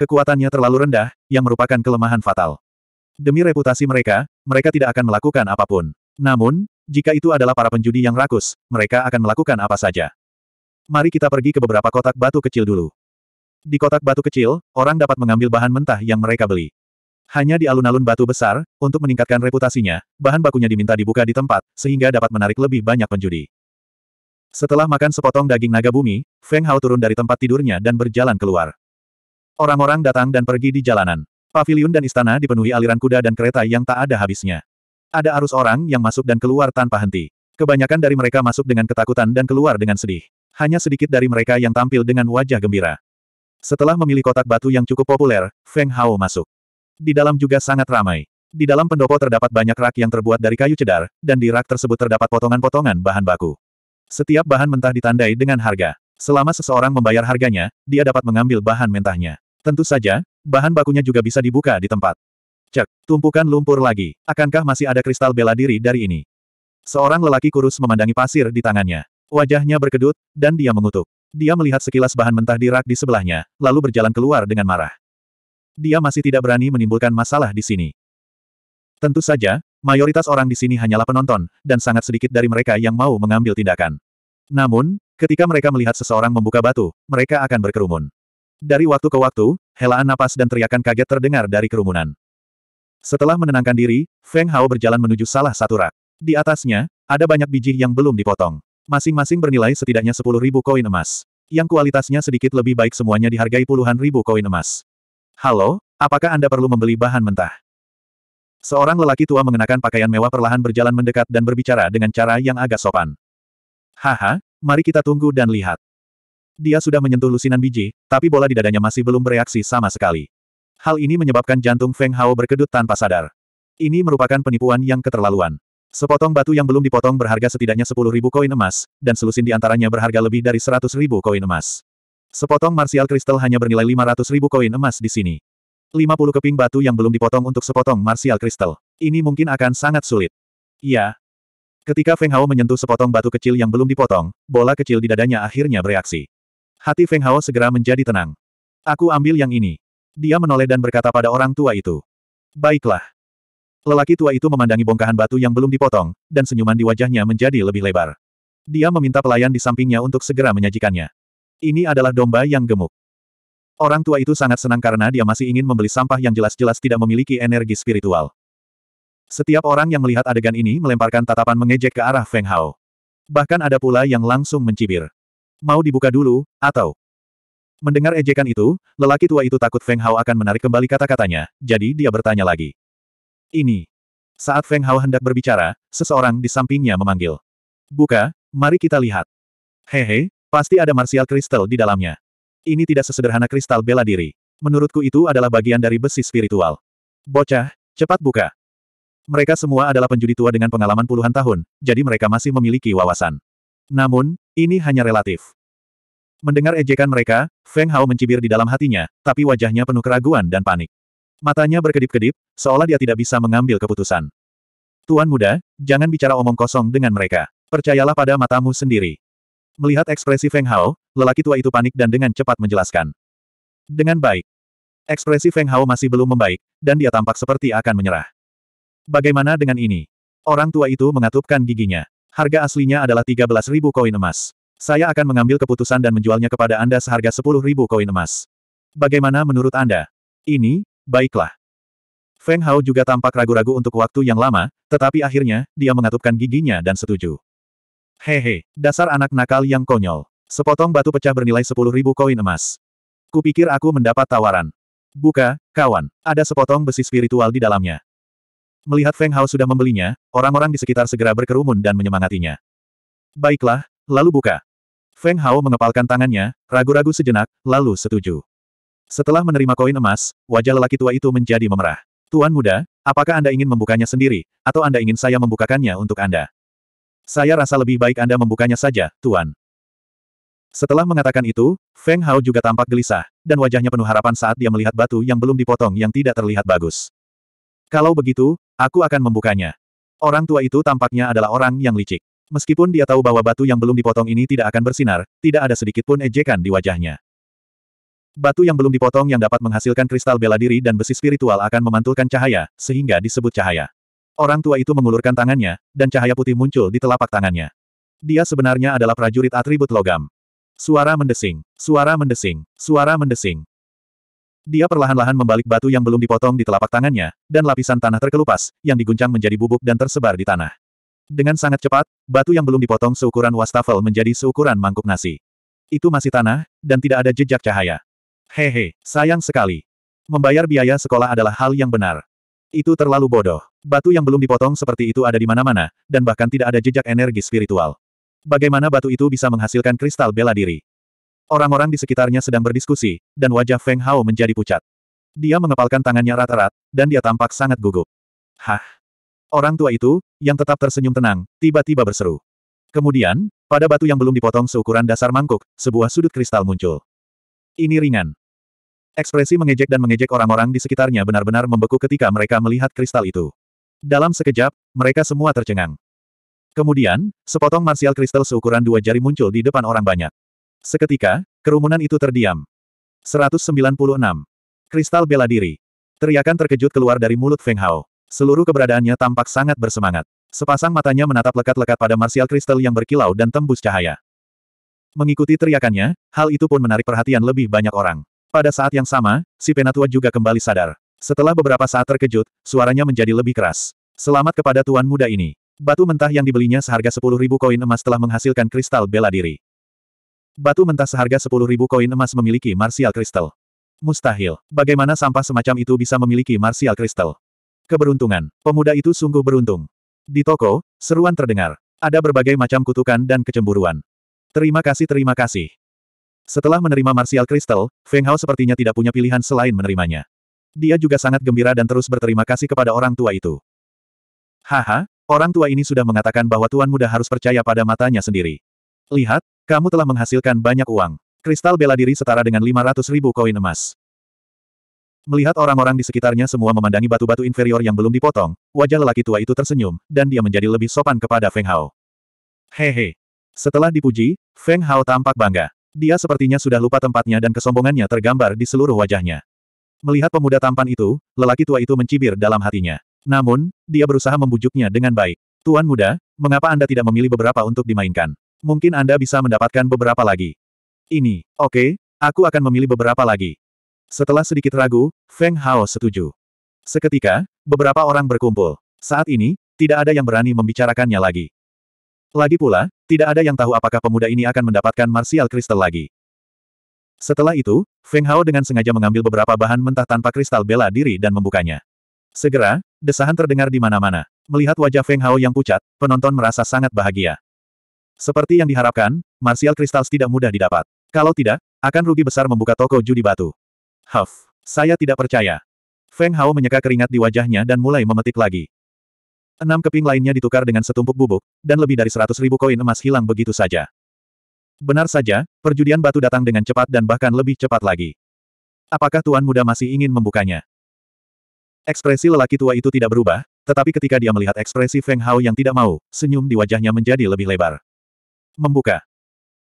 Kekuatannya terlalu rendah, yang merupakan kelemahan fatal. Demi reputasi mereka, mereka tidak akan melakukan apapun. Namun, jika itu adalah para penjudi yang rakus, mereka akan melakukan apa saja. Mari kita pergi ke beberapa kotak batu kecil dulu. Di kotak batu kecil, orang dapat mengambil bahan mentah yang mereka beli. Hanya di alun-alun batu besar, untuk meningkatkan reputasinya, bahan bakunya diminta dibuka di tempat, sehingga dapat menarik lebih banyak penjudi. Setelah makan sepotong daging naga bumi, Feng Hao turun dari tempat tidurnya dan berjalan keluar. Orang-orang datang dan pergi di jalanan. Pavilion dan istana dipenuhi aliran kuda dan kereta yang tak ada habisnya. Ada arus orang yang masuk dan keluar tanpa henti. Kebanyakan dari mereka masuk dengan ketakutan dan keluar dengan sedih. Hanya sedikit dari mereka yang tampil dengan wajah gembira. Setelah memilih kotak batu yang cukup populer, Feng Hao masuk. Di dalam juga sangat ramai. Di dalam pendopo terdapat banyak rak yang terbuat dari kayu cedar, dan di rak tersebut terdapat potongan-potongan bahan baku. Setiap bahan mentah ditandai dengan harga. Selama seseorang membayar harganya, dia dapat mengambil bahan mentahnya. Tentu saja, bahan bakunya juga bisa dibuka di tempat. Cek, tumpukan lumpur lagi. Akankah masih ada kristal bela diri dari ini? Seorang lelaki kurus memandangi pasir di tangannya. Wajahnya berkedut, dan dia mengutuk. Dia melihat sekilas bahan mentah di rak di sebelahnya, lalu berjalan keluar dengan marah. Dia masih tidak berani menimbulkan masalah di sini. Tentu saja, mayoritas orang di sini hanyalah penonton, dan sangat sedikit dari mereka yang mau mengambil tindakan. Namun, ketika mereka melihat seseorang membuka batu, mereka akan berkerumun. Dari waktu ke waktu, helaan napas dan teriakan kaget terdengar dari kerumunan. Setelah menenangkan diri, Feng Hao berjalan menuju salah satu rak. Di atasnya, ada banyak biji yang belum dipotong. Masing-masing bernilai setidaknya ribu koin emas. Yang kualitasnya sedikit lebih baik semuanya dihargai puluhan ribu koin emas. Halo, apakah Anda perlu membeli bahan mentah? Seorang lelaki tua mengenakan pakaian mewah perlahan berjalan mendekat dan berbicara dengan cara yang agak sopan. Haha, mari kita tunggu dan lihat. Dia sudah menyentuh lusinan biji, tapi bola di dadanya masih belum bereaksi sama sekali. Hal ini menyebabkan jantung Feng Hao berkedut tanpa sadar. Ini merupakan penipuan yang keterlaluan. Sepotong batu yang belum dipotong berharga setidaknya 10.000 koin emas, dan selusin di antaranya berharga lebih dari 100.000 koin emas. Sepotong martial kristal hanya bernilai 500.000 koin emas di sini. 50 keping batu yang belum dipotong untuk sepotong martial kristal. Ini mungkin akan sangat sulit. Iya. Ketika Feng Hao menyentuh sepotong batu kecil yang belum dipotong, bola kecil di dadanya akhirnya bereaksi. Hati Feng Hao segera menjadi tenang. Aku ambil yang ini. Dia menoleh dan berkata pada orang tua itu. Baiklah. Lelaki tua itu memandangi bongkahan batu yang belum dipotong, dan senyuman di wajahnya menjadi lebih lebar. Dia meminta pelayan di sampingnya untuk segera menyajikannya. Ini adalah domba yang gemuk. Orang tua itu sangat senang karena dia masih ingin membeli sampah yang jelas-jelas tidak memiliki energi spiritual. Setiap orang yang melihat adegan ini melemparkan tatapan mengejek ke arah Feng Hao. Bahkan ada pula yang langsung mencibir. Mau dibuka dulu, atau Mendengar ejekan itu, lelaki tua itu takut Feng Hao akan menarik kembali kata-katanya, jadi dia bertanya lagi. Ini. Saat Feng Hao hendak berbicara, seseorang di sampingnya memanggil. Buka, mari kita lihat. Hehe, pasti ada martial kristal di dalamnya. Ini tidak sesederhana kristal bela diri. Menurutku itu adalah bagian dari besi spiritual. Bocah, cepat buka. Mereka semua adalah penjudi tua dengan pengalaman puluhan tahun, jadi mereka masih memiliki wawasan. Namun, ini hanya relatif. Mendengar ejekan mereka, Feng Hao mencibir di dalam hatinya, tapi wajahnya penuh keraguan dan panik. Matanya berkedip-kedip, seolah dia tidak bisa mengambil keputusan. Tuan muda, jangan bicara omong kosong dengan mereka. Percayalah pada matamu sendiri. Melihat ekspresi Feng Hao, lelaki tua itu panik dan dengan cepat menjelaskan. Dengan baik. Ekspresi Feng Hao masih belum membaik, dan dia tampak seperti akan menyerah. Bagaimana dengan ini? Orang tua itu mengatupkan giginya. Harga aslinya adalah 13.000 koin emas. Saya akan mengambil keputusan dan menjualnya kepada Anda seharga sepuluh ribu koin emas. Bagaimana menurut Anda? Ini, baiklah. Feng Hao juga tampak ragu-ragu untuk waktu yang lama, tetapi akhirnya, dia mengatupkan giginya dan setuju. Hehe, dasar anak nakal yang konyol. Sepotong batu pecah bernilai sepuluh ribu koin emas. Kupikir aku mendapat tawaran. Buka, kawan, ada sepotong besi spiritual di dalamnya. Melihat Feng Hao sudah membelinya, orang-orang di sekitar segera berkerumun dan menyemangatinya. Baiklah, lalu buka. Feng Hao mengepalkan tangannya, ragu-ragu sejenak, lalu setuju. Setelah menerima koin emas, wajah lelaki tua itu menjadi memerah. Tuan muda, apakah Anda ingin membukanya sendiri, atau Anda ingin saya membukakannya untuk Anda? Saya rasa lebih baik Anda membukanya saja, Tuan. Setelah mengatakan itu, Feng Hao juga tampak gelisah, dan wajahnya penuh harapan saat dia melihat batu yang belum dipotong yang tidak terlihat bagus. Kalau begitu, aku akan membukanya. Orang tua itu tampaknya adalah orang yang licik. Meskipun dia tahu bahwa batu yang belum dipotong ini tidak akan bersinar, tidak ada sedikit pun ejekan di wajahnya. Batu yang belum dipotong yang dapat menghasilkan kristal bela diri dan besi spiritual akan memantulkan cahaya, sehingga disebut cahaya. Orang tua itu mengulurkan tangannya, dan cahaya putih muncul di telapak tangannya. Dia sebenarnya adalah prajurit atribut logam. Suara mendesing, suara mendesing, suara mendesing. Dia perlahan-lahan membalik batu yang belum dipotong di telapak tangannya, dan lapisan tanah terkelupas, yang diguncang menjadi bubuk dan tersebar di tanah. Dengan sangat cepat, batu yang belum dipotong seukuran wastafel menjadi seukuran mangkuk nasi. Itu masih tanah, dan tidak ada jejak cahaya. Hehe, sayang sekali. Membayar biaya sekolah adalah hal yang benar. Itu terlalu bodoh. Batu yang belum dipotong seperti itu ada di mana-mana, dan bahkan tidak ada jejak energi spiritual. Bagaimana batu itu bisa menghasilkan kristal bela diri? Orang-orang di sekitarnya sedang berdiskusi, dan wajah Feng Hao menjadi pucat. Dia mengepalkan tangannya rata rata dan dia tampak sangat gugup. Hah, Orang tua itu, yang tetap tersenyum tenang, tiba-tiba berseru. Kemudian, pada batu yang belum dipotong seukuran dasar mangkuk, sebuah sudut kristal muncul. Ini ringan. Ekspresi mengejek dan mengejek orang-orang di sekitarnya benar-benar membeku ketika mereka melihat kristal itu. Dalam sekejap, mereka semua tercengang. Kemudian, sepotong marsial kristal seukuran dua jari muncul di depan orang banyak. Seketika, kerumunan itu terdiam. 196. Kristal bela diri. Teriakan terkejut keluar dari mulut Feng Hao. Seluruh keberadaannya tampak sangat bersemangat. Sepasang matanya menatap lekat-lekat pada martial kristal yang berkilau dan tembus cahaya. Mengikuti teriakannya, hal itu pun menarik perhatian lebih banyak orang. Pada saat yang sama, si penatua juga kembali sadar. Setelah beberapa saat terkejut, suaranya menjadi lebih keras. Selamat kepada tuan muda ini. Batu mentah yang dibelinya seharga 10.000 koin emas telah menghasilkan kristal bela diri. Batu mentah seharga 10.000 koin emas memiliki martial kristal. Mustahil. Bagaimana sampah semacam itu bisa memiliki martial kristal? Keberuntungan. Pemuda itu sungguh beruntung. Di toko, seruan terdengar. Ada berbagai macam kutukan dan kecemburuan. Terima kasih terima kasih. Setelah menerima Martial Crystal, Feng Hao sepertinya tidak punya pilihan selain menerimanya. Dia juga sangat gembira dan terus berterima kasih kepada orang tua itu. Haha, orang tua ini sudah mengatakan bahwa tuan muda harus percaya pada matanya sendiri. Lihat, kamu telah menghasilkan banyak uang. Kristal bela diri setara dengan 500 ribu koin emas. Melihat orang-orang di sekitarnya semua memandangi batu-batu inferior yang belum dipotong, wajah lelaki tua itu tersenyum, dan dia menjadi lebih sopan kepada Feng Hao. Hehe. Setelah dipuji, Feng Hao tampak bangga. Dia sepertinya sudah lupa tempatnya dan kesombongannya tergambar di seluruh wajahnya. Melihat pemuda tampan itu, lelaki tua itu mencibir dalam hatinya. Namun, dia berusaha membujuknya dengan baik. Tuan muda, mengapa Anda tidak memilih beberapa untuk dimainkan? Mungkin Anda bisa mendapatkan beberapa lagi. Ini, oke, okay, aku akan memilih beberapa lagi. Setelah sedikit ragu, Feng Hao setuju. Seketika, beberapa orang berkumpul. Saat ini, tidak ada yang berani membicarakannya lagi. Lagi pula, tidak ada yang tahu apakah pemuda ini akan mendapatkan martial kristal lagi. Setelah itu, Feng Hao dengan sengaja mengambil beberapa bahan mentah tanpa kristal bela diri dan membukanya. Segera, desahan terdengar di mana-mana. Melihat wajah Feng Hao yang pucat, penonton merasa sangat bahagia. Seperti yang diharapkan, martial kristal tidak mudah didapat. Kalau tidak, akan rugi besar membuka toko judi batu. Huff, saya tidak percaya. Feng Hao menyeka keringat di wajahnya dan mulai memetik lagi. Enam keping lainnya ditukar dengan setumpuk bubuk, dan lebih dari seratus ribu koin emas hilang begitu saja. Benar saja, perjudian batu datang dengan cepat dan bahkan lebih cepat lagi. Apakah Tuan Muda masih ingin membukanya? Ekspresi lelaki tua itu tidak berubah, tetapi ketika dia melihat ekspresi Feng Hao yang tidak mau, senyum di wajahnya menjadi lebih lebar. Membuka.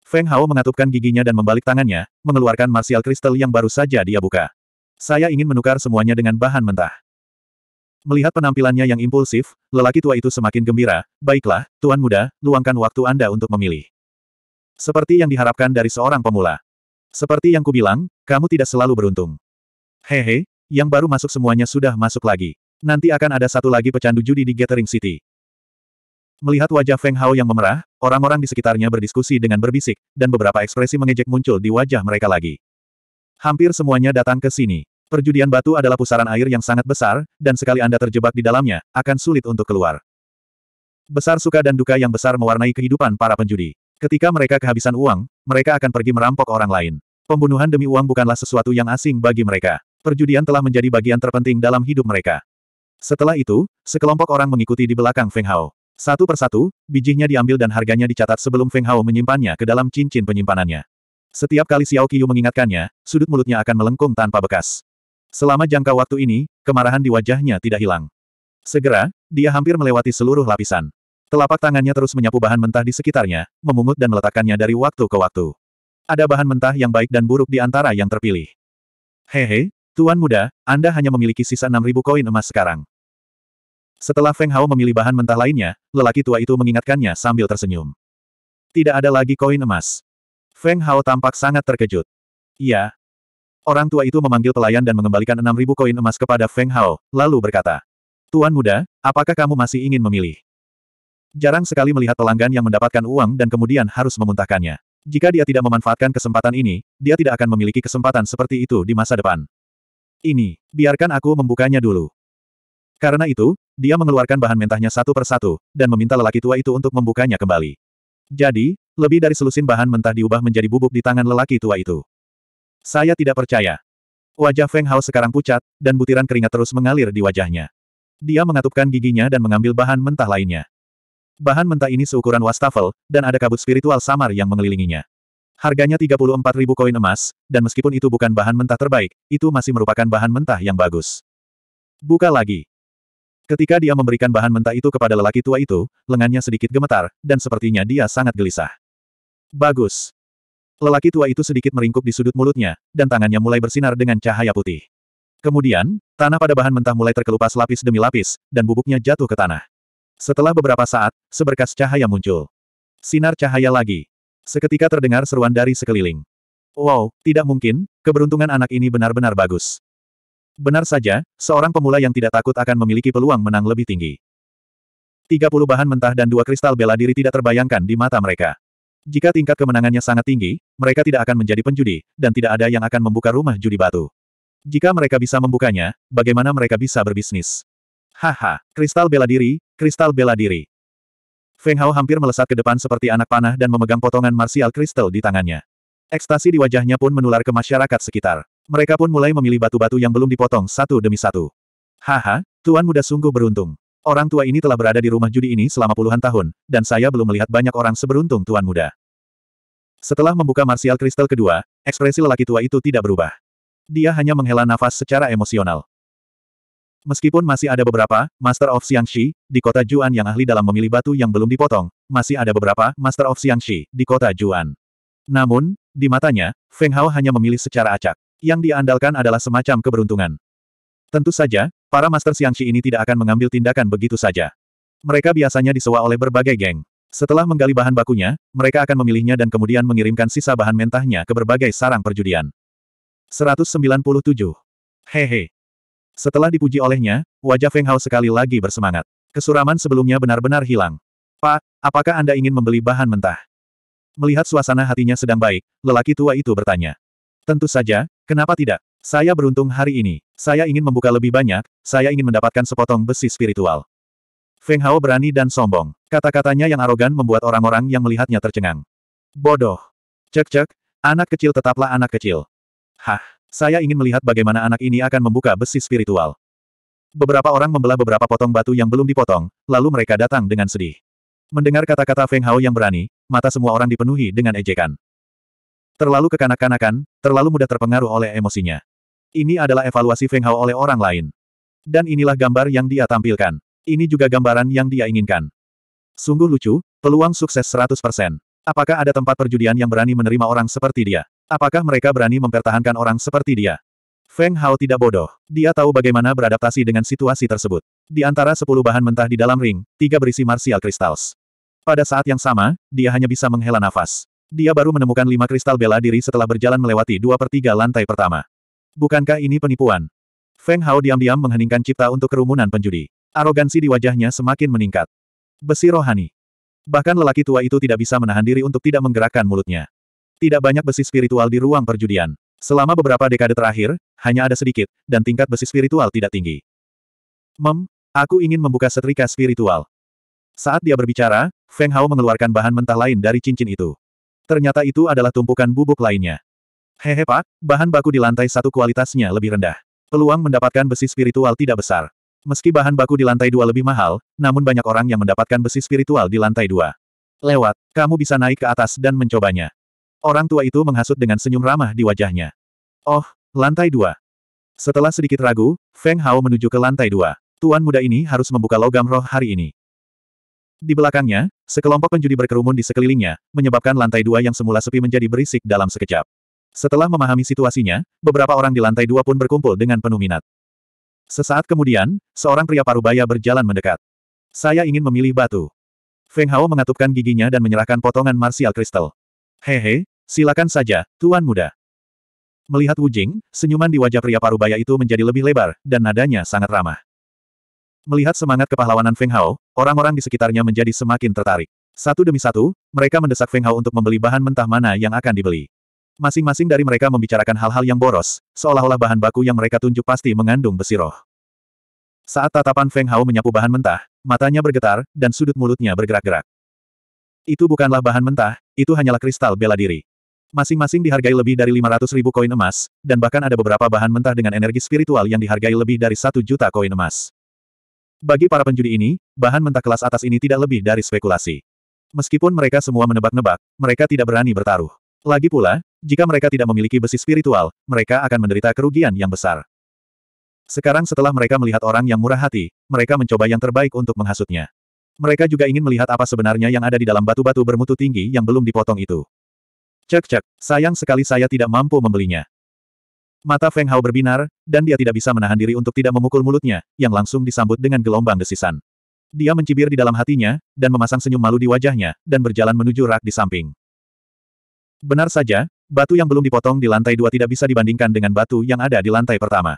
Feng Hao mengatupkan giginya dan membalik tangannya, mengeluarkan martial kristal yang baru saja dia buka. Saya ingin menukar semuanya dengan bahan mentah. Melihat penampilannya yang impulsif, lelaki tua itu semakin gembira, baiklah, Tuan Muda, luangkan waktu Anda untuk memilih. Seperti yang diharapkan dari seorang pemula. Seperti yang kubilang, kamu tidak selalu beruntung. Hehe, yang baru masuk semuanya sudah masuk lagi. Nanti akan ada satu lagi pecandu judi di Gathering City. Melihat wajah Feng Hao yang memerah, orang-orang di sekitarnya berdiskusi dengan berbisik, dan beberapa ekspresi mengejek muncul di wajah mereka lagi. Hampir semuanya datang ke sini. Perjudian batu adalah pusaran air yang sangat besar, dan sekali Anda terjebak di dalamnya, akan sulit untuk keluar. Besar suka dan duka yang besar mewarnai kehidupan para penjudi. Ketika mereka kehabisan uang, mereka akan pergi merampok orang lain. Pembunuhan demi uang bukanlah sesuatu yang asing bagi mereka. Perjudian telah menjadi bagian terpenting dalam hidup mereka. Setelah itu, sekelompok orang mengikuti di belakang Feng Hao. Satu persatu, bijinya diambil dan harganya dicatat sebelum Feng Hao menyimpannya ke dalam cincin penyimpanannya. Setiap kali Xiao Qiyu mengingatkannya, sudut mulutnya akan melengkung tanpa bekas. Selama jangka waktu ini, kemarahan di wajahnya tidak hilang. Segera, dia hampir melewati seluruh lapisan. Telapak tangannya terus menyapu bahan mentah di sekitarnya, memungut dan meletakkannya dari waktu ke waktu. Ada bahan mentah yang baik dan buruk di antara yang terpilih. Hehe, Tuan Muda, Anda hanya memiliki sisa 6.000 koin emas sekarang. Setelah Feng Hao memilih bahan mentah lainnya, lelaki tua itu mengingatkannya sambil tersenyum. Tidak ada lagi koin emas. Feng Hao tampak sangat terkejut. Iya. Orang tua itu memanggil pelayan dan mengembalikan 6.000 koin emas kepada Feng Hao, lalu berkata, Tuan muda, apakah kamu masih ingin memilih? Jarang sekali melihat pelanggan yang mendapatkan uang dan kemudian harus memuntahkannya. Jika dia tidak memanfaatkan kesempatan ini, dia tidak akan memiliki kesempatan seperti itu di masa depan. Ini, biarkan aku membukanya dulu. Karena itu, dia mengeluarkan bahan mentahnya satu persatu, dan meminta lelaki tua itu untuk membukanya kembali. Jadi, lebih dari selusin bahan mentah diubah menjadi bubuk di tangan lelaki tua itu. Saya tidak percaya. Wajah Feng Hao sekarang pucat, dan butiran keringat terus mengalir di wajahnya. Dia mengatupkan giginya dan mengambil bahan mentah lainnya. Bahan mentah ini seukuran wastafel, dan ada kabut spiritual samar yang mengelilinginya. Harganya 34.000 koin emas, dan meskipun itu bukan bahan mentah terbaik, itu masih merupakan bahan mentah yang bagus. Buka lagi. Ketika dia memberikan bahan mentah itu kepada lelaki tua itu, lengannya sedikit gemetar, dan sepertinya dia sangat gelisah. Bagus. Lelaki tua itu sedikit meringkuk di sudut mulutnya, dan tangannya mulai bersinar dengan cahaya putih. Kemudian, tanah pada bahan mentah mulai terkelupas lapis demi lapis, dan bubuknya jatuh ke tanah. Setelah beberapa saat, seberkas cahaya muncul. Sinar cahaya lagi. Seketika terdengar seruan dari sekeliling. Wow, tidak mungkin, keberuntungan anak ini benar-benar bagus. Benar saja, seorang pemula yang tidak takut akan memiliki peluang menang lebih tinggi. 30 bahan mentah dan dua kristal bela diri tidak terbayangkan di mata mereka. Jika tingkat kemenangannya sangat tinggi, mereka tidak akan menjadi penjudi, dan tidak ada yang akan membuka rumah judi batu. Jika mereka bisa membukanya, bagaimana mereka bisa berbisnis? Haha, kristal bela diri, kristal bela diri. Feng Hao hampir melesat ke depan seperti anak panah dan memegang potongan martial kristal di tangannya. Ekstasi di wajahnya pun menular ke masyarakat sekitar. Mereka pun mulai memilih batu-batu yang belum dipotong satu demi satu. Haha, Tuan muda sungguh beruntung. Orang tua ini telah berada di rumah judi ini selama puluhan tahun, dan saya belum melihat banyak orang seberuntung Tuan muda. Setelah membuka martial kristal kedua, ekspresi lelaki tua itu tidak berubah. Dia hanya menghela nafas secara emosional. Meskipun masih ada beberapa Master of Xiangxi di kota Juan yang ahli dalam memilih batu yang belum dipotong, masih ada beberapa Master of Xiangxi di kota Juan. Namun, di matanya, Feng Hao hanya memilih secara acak yang diandalkan adalah semacam keberuntungan. Tentu saja, para Master Xiangxi ini tidak akan mengambil tindakan begitu saja. Mereka biasanya disewa oleh berbagai geng. Setelah menggali bahan bakunya, mereka akan memilihnya dan kemudian mengirimkan sisa bahan mentahnya ke berbagai sarang perjudian. 197. Hehe. Setelah dipuji olehnya, wajah Feng Hao sekali lagi bersemangat. Kesuraman sebelumnya benar-benar hilang. Pak, apakah Anda ingin membeli bahan mentah? Melihat suasana hatinya sedang baik, lelaki tua itu bertanya. Tentu saja, Kenapa tidak? Saya beruntung hari ini. Saya ingin membuka lebih banyak, saya ingin mendapatkan sepotong besi spiritual. Feng Hao berani dan sombong. Kata-katanya yang arogan membuat orang-orang yang melihatnya tercengang. Bodoh. Cek-cek, anak kecil tetaplah anak kecil. Hah, saya ingin melihat bagaimana anak ini akan membuka besi spiritual. Beberapa orang membelah beberapa potong batu yang belum dipotong, lalu mereka datang dengan sedih. Mendengar kata-kata Feng Hao yang berani, mata semua orang dipenuhi dengan ejekan. Terlalu kekanak-kanakan, terlalu mudah terpengaruh oleh emosinya. Ini adalah evaluasi Feng Hao oleh orang lain. Dan inilah gambar yang dia tampilkan. Ini juga gambaran yang dia inginkan. Sungguh lucu, peluang sukses 100%. Apakah ada tempat perjudian yang berani menerima orang seperti dia? Apakah mereka berani mempertahankan orang seperti dia? Feng Hao tidak bodoh. Dia tahu bagaimana beradaptasi dengan situasi tersebut. Di antara sepuluh bahan mentah di dalam ring, tiga berisi martial crystals. Pada saat yang sama, dia hanya bisa menghela nafas. Dia baru menemukan lima kristal bela diri setelah berjalan melewati dua per tiga lantai pertama. Bukankah ini penipuan? Feng Hao diam-diam mengheningkan cipta untuk kerumunan penjudi. Arogansi di wajahnya semakin meningkat. Besi rohani. Bahkan lelaki tua itu tidak bisa menahan diri untuk tidak menggerakkan mulutnya. Tidak banyak besi spiritual di ruang perjudian. Selama beberapa dekade terakhir, hanya ada sedikit, dan tingkat besi spiritual tidak tinggi. Mem, aku ingin membuka setrika spiritual. Saat dia berbicara, Feng Hao mengeluarkan bahan mentah lain dari cincin itu. Ternyata itu adalah tumpukan bubuk lainnya. Hehe pak, bahan baku di lantai satu kualitasnya lebih rendah. Peluang mendapatkan besi spiritual tidak besar. Meski bahan baku di lantai dua lebih mahal, namun banyak orang yang mendapatkan besi spiritual di lantai dua. Lewat, kamu bisa naik ke atas dan mencobanya. Orang tua itu menghasut dengan senyum ramah di wajahnya. Oh, lantai dua. Setelah sedikit ragu, Feng Hao menuju ke lantai dua. Tuan muda ini harus membuka logam roh hari ini. Di belakangnya, sekelompok penjudi berkerumun di sekelilingnya, menyebabkan lantai dua yang semula sepi menjadi berisik dalam sekejap. Setelah memahami situasinya, beberapa orang di lantai dua pun berkumpul dengan penuh minat. Sesaat kemudian, seorang pria parubaya berjalan mendekat. Saya ingin memilih batu. Feng Hao mengatupkan giginya dan menyerahkan potongan Martial kristal. Hehe, silakan saja, tuan muda. Melihat Wu Jing, senyuman di wajah pria parubaya itu menjadi lebih lebar, dan nadanya sangat ramah. Melihat semangat kepahlawanan Feng Hao, orang-orang di sekitarnya menjadi semakin tertarik. Satu demi satu, mereka mendesak Feng Hao untuk membeli bahan mentah mana yang akan dibeli. Masing-masing dari mereka membicarakan hal-hal yang boros, seolah-olah bahan baku yang mereka tunjuk pasti mengandung besi roh. Saat tatapan Feng Hao menyapu bahan mentah, matanya bergetar, dan sudut mulutnya bergerak-gerak. Itu bukanlah bahan mentah, itu hanyalah kristal bela diri. Masing-masing dihargai lebih dari 500 ribu koin emas, dan bahkan ada beberapa bahan mentah dengan energi spiritual yang dihargai lebih dari satu juta koin emas. Bagi para penjudi ini, bahan mentah kelas atas ini tidak lebih dari spekulasi. Meskipun mereka semua menebak-nebak, mereka tidak berani bertaruh. Lagi pula, jika mereka tidak memiliki besi spiritual, mereka akan menderita kerugian yang besar. Sekarang setelah mereka melihat orang yang murah hati, mereka mencoba yang terbaik untuk menghasutnya. Mereka juga ingin melihat apa sebenarnya yang ada di dalam batu-batu bermutu tinggi yang belum dipotong itu. Cek-cek, sayang sekali saya tidak mampu membelinya. Mata Feng Hao berbinar, dan dia tidak bisa menahan diri untuk tidak memukul mulutnya, yang langsung disambut dengan gelombang desisan. Dia mencibir di dalam hatinya, dan memasang senyum malu di wajahnya, dan berjalan menuju rak di samping. Benar saja, batu yang belum dipotong di lantai dua tidak bisa dibandingkan dengan batu yang ada di lantai pertama.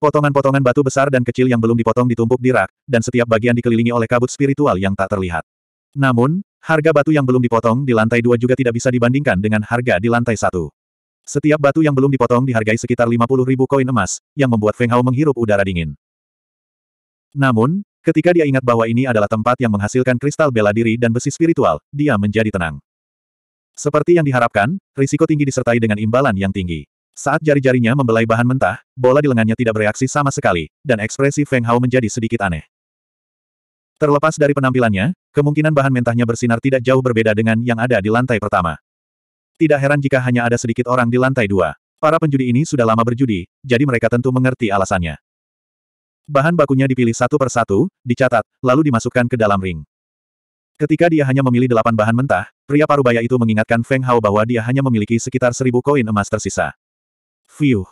Potongan-potongan batu besar dan kecil yang belum dipotong ditumpuk di rak, dan setiap bagian dikelilingi oleh kabut spiritual yang tak terlihat. Namun, harga batu yang belum dipotong di lantai dua juga tidak bisa dibandingkan dengan harga di lantai satu. Setiap batu yang belum dipotong dihargai sekitar 50 ribu koin emas, yang membuat Feng Hao menghirup udara dingin. Namun, ketika dia ingat bahwa ini adalah tempat yang menghasilkan kristal bela diri dan besi spiritual, dia menjadi tenang. Seperti yang diharapkan, risiko tinggi disertai dengan imbalan yang tinggi. Saat jari-jarinya membelai bahan mentah, bola di lengannya tidak bereaksi sama sekali, dan ekspresi Feng Hao menjadi sedikit aneh. Terlepas dari penampilannya, kemungkinan bahan mentahnya bersinar tidak jauh berbeda dengan yang ada di lantai pertama. Tidak heran jika hanya ada sedikit orang di lantai dua. Para penjudi ini sudah lama berjudi, jadi mereka tentu mengerti alasannya. Bahan bakunya dipilih satu per satu, dicatat, lalu dimasukkan ke dalam ring. Ketika dia hanya memilih delapan bahan mentah, pria parubaya itu mengingatkan Feng Hao bahwa dia hanya memiliki sekitar seribu koin emas tersisa. Fiuh!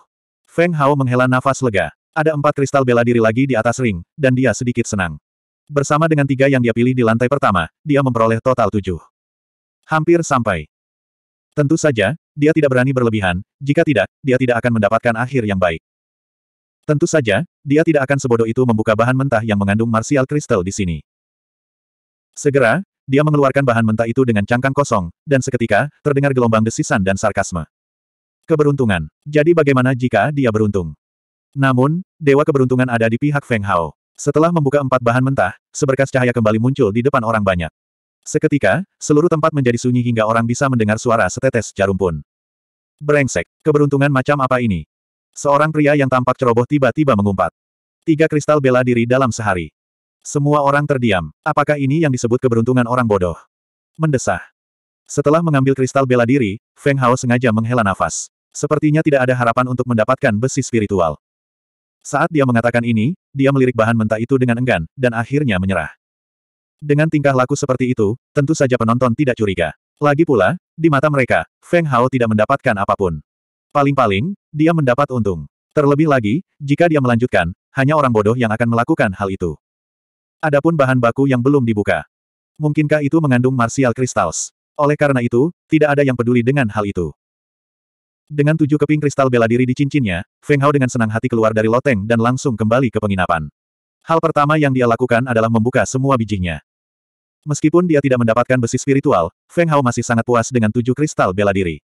Feng Hao menghela nafas lega. Ada empat kristal bela diri lagi di atas ring, dan dia sedikit senang. Bersama dengan tiga yang dia pilih di lantai pertama, dia memperoleh total tujuh. Hampir sampai. Tentu saja, dia tidak berani berlebihan, jika tidak, dia tidak akan mendapatkan akhir yang baik. Tentu saja, dia tidak akan sebodoh itu membuka bahan mentah yang mengandung martial kristal di sini. Segera, dia mengeluarkan bahan mentah itu dengan cangkang kosong, dan seketika, terdengar gelombang desisan dan sarkasme. Keberuntungan. Jadi bagaimana jika dia beruntung? Namun, Dewa Keberuntungan ada di pihak Feng Hao. Setelah membuka empat bahan mentah, seberkas cahaya kembali muncul di depan orang banyak. Seketika, seluruh tempat menjadi sunyi hingga orang bisa mendengar suara setetes jarum pun. berengsek. keberuntungan macam apa ini? Seorang pria yang tampak ceroboh tiba-tiba mengumpat. Tiga kristal bela diri dalam sehari. Semua orang terdiam. Apakah ini yang disebut keberuntungan orang bodoh? Mendesah. Setelah mengambil kristal bela diri, Feng Hao sengaja menghela nafas. Sepertinya tidak ada harapan untuk mendapatkan besi spiritual. Saat dia mengatakan ini, dia melirik bahan mentah itu dengan enggan, dan akhirnya menyerah. Dengan tingkah laku seperti itu, tentu saja penonton tidak curiga. Lagi pula, di mata mereka, Feng Hao tidak mendapatkan apapun. Paling-paling, dia mendapat untung. Terlebih lagi, jika dia melanjutkan, hanya orang bodoh yang akan melakukan hal itu. Adapun bahan baku yang belum dibuka. Mungkinkah itu mengandung martial crystals? Oleh karena itu, tidak ada yang peduli dengan hal itu. Dengan tujuh keping kristal bela diri di cincinnya, Feng Hao dengan senang hati keluar dari loteng dan langsung kembali ke penginapan. Hal pertama yang dia lakukan adalah membuka semua bijinya. Meskipun dia tidak mendapatkan besi spiritual, Feng Hao masih sangat puas dengan tujuh kristal bela diri.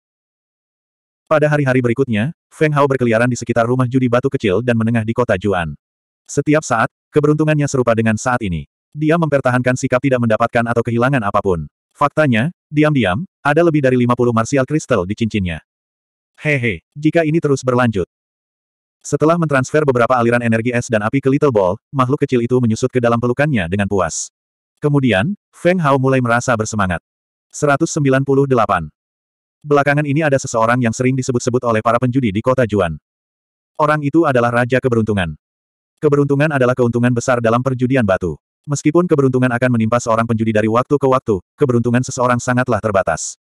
Pada hari-hari berikutnya, Feng Hao berkeliaran di sekitar rumah judi batu kecil dan menengah di kota Juan. Setiap saat, keberuntungannya serupa dengan saat ini. Dia mempertahankan sikap tidak mendapatkan atau kehilangan apapun. Faktanya, diam-diam, ada lebih dari 50 martial kristal di cincinnya. Hehe, jika ini terus berlanjut. Setelah mentransfer beberapa aliran energi es dan api ke Little Ball, makhluk kecil itu menyusut ke dalam pelukannya dengan puas. Kemudian, Feng Hao mulai merasa bersemangat. 198. Belakangan ini ada seseorang yang sering disebut-sebut oleh para penjudi di kota Juan. Orang itu adalah Raja Keberuntungan. Keberuntungan adalah keuntungan besar dalam perjudian batu. Meskipun keberuntungan akan menimpa seorang penjudi dari waktu ke waktu, keberuntungan seseorang sangatlah terbatas.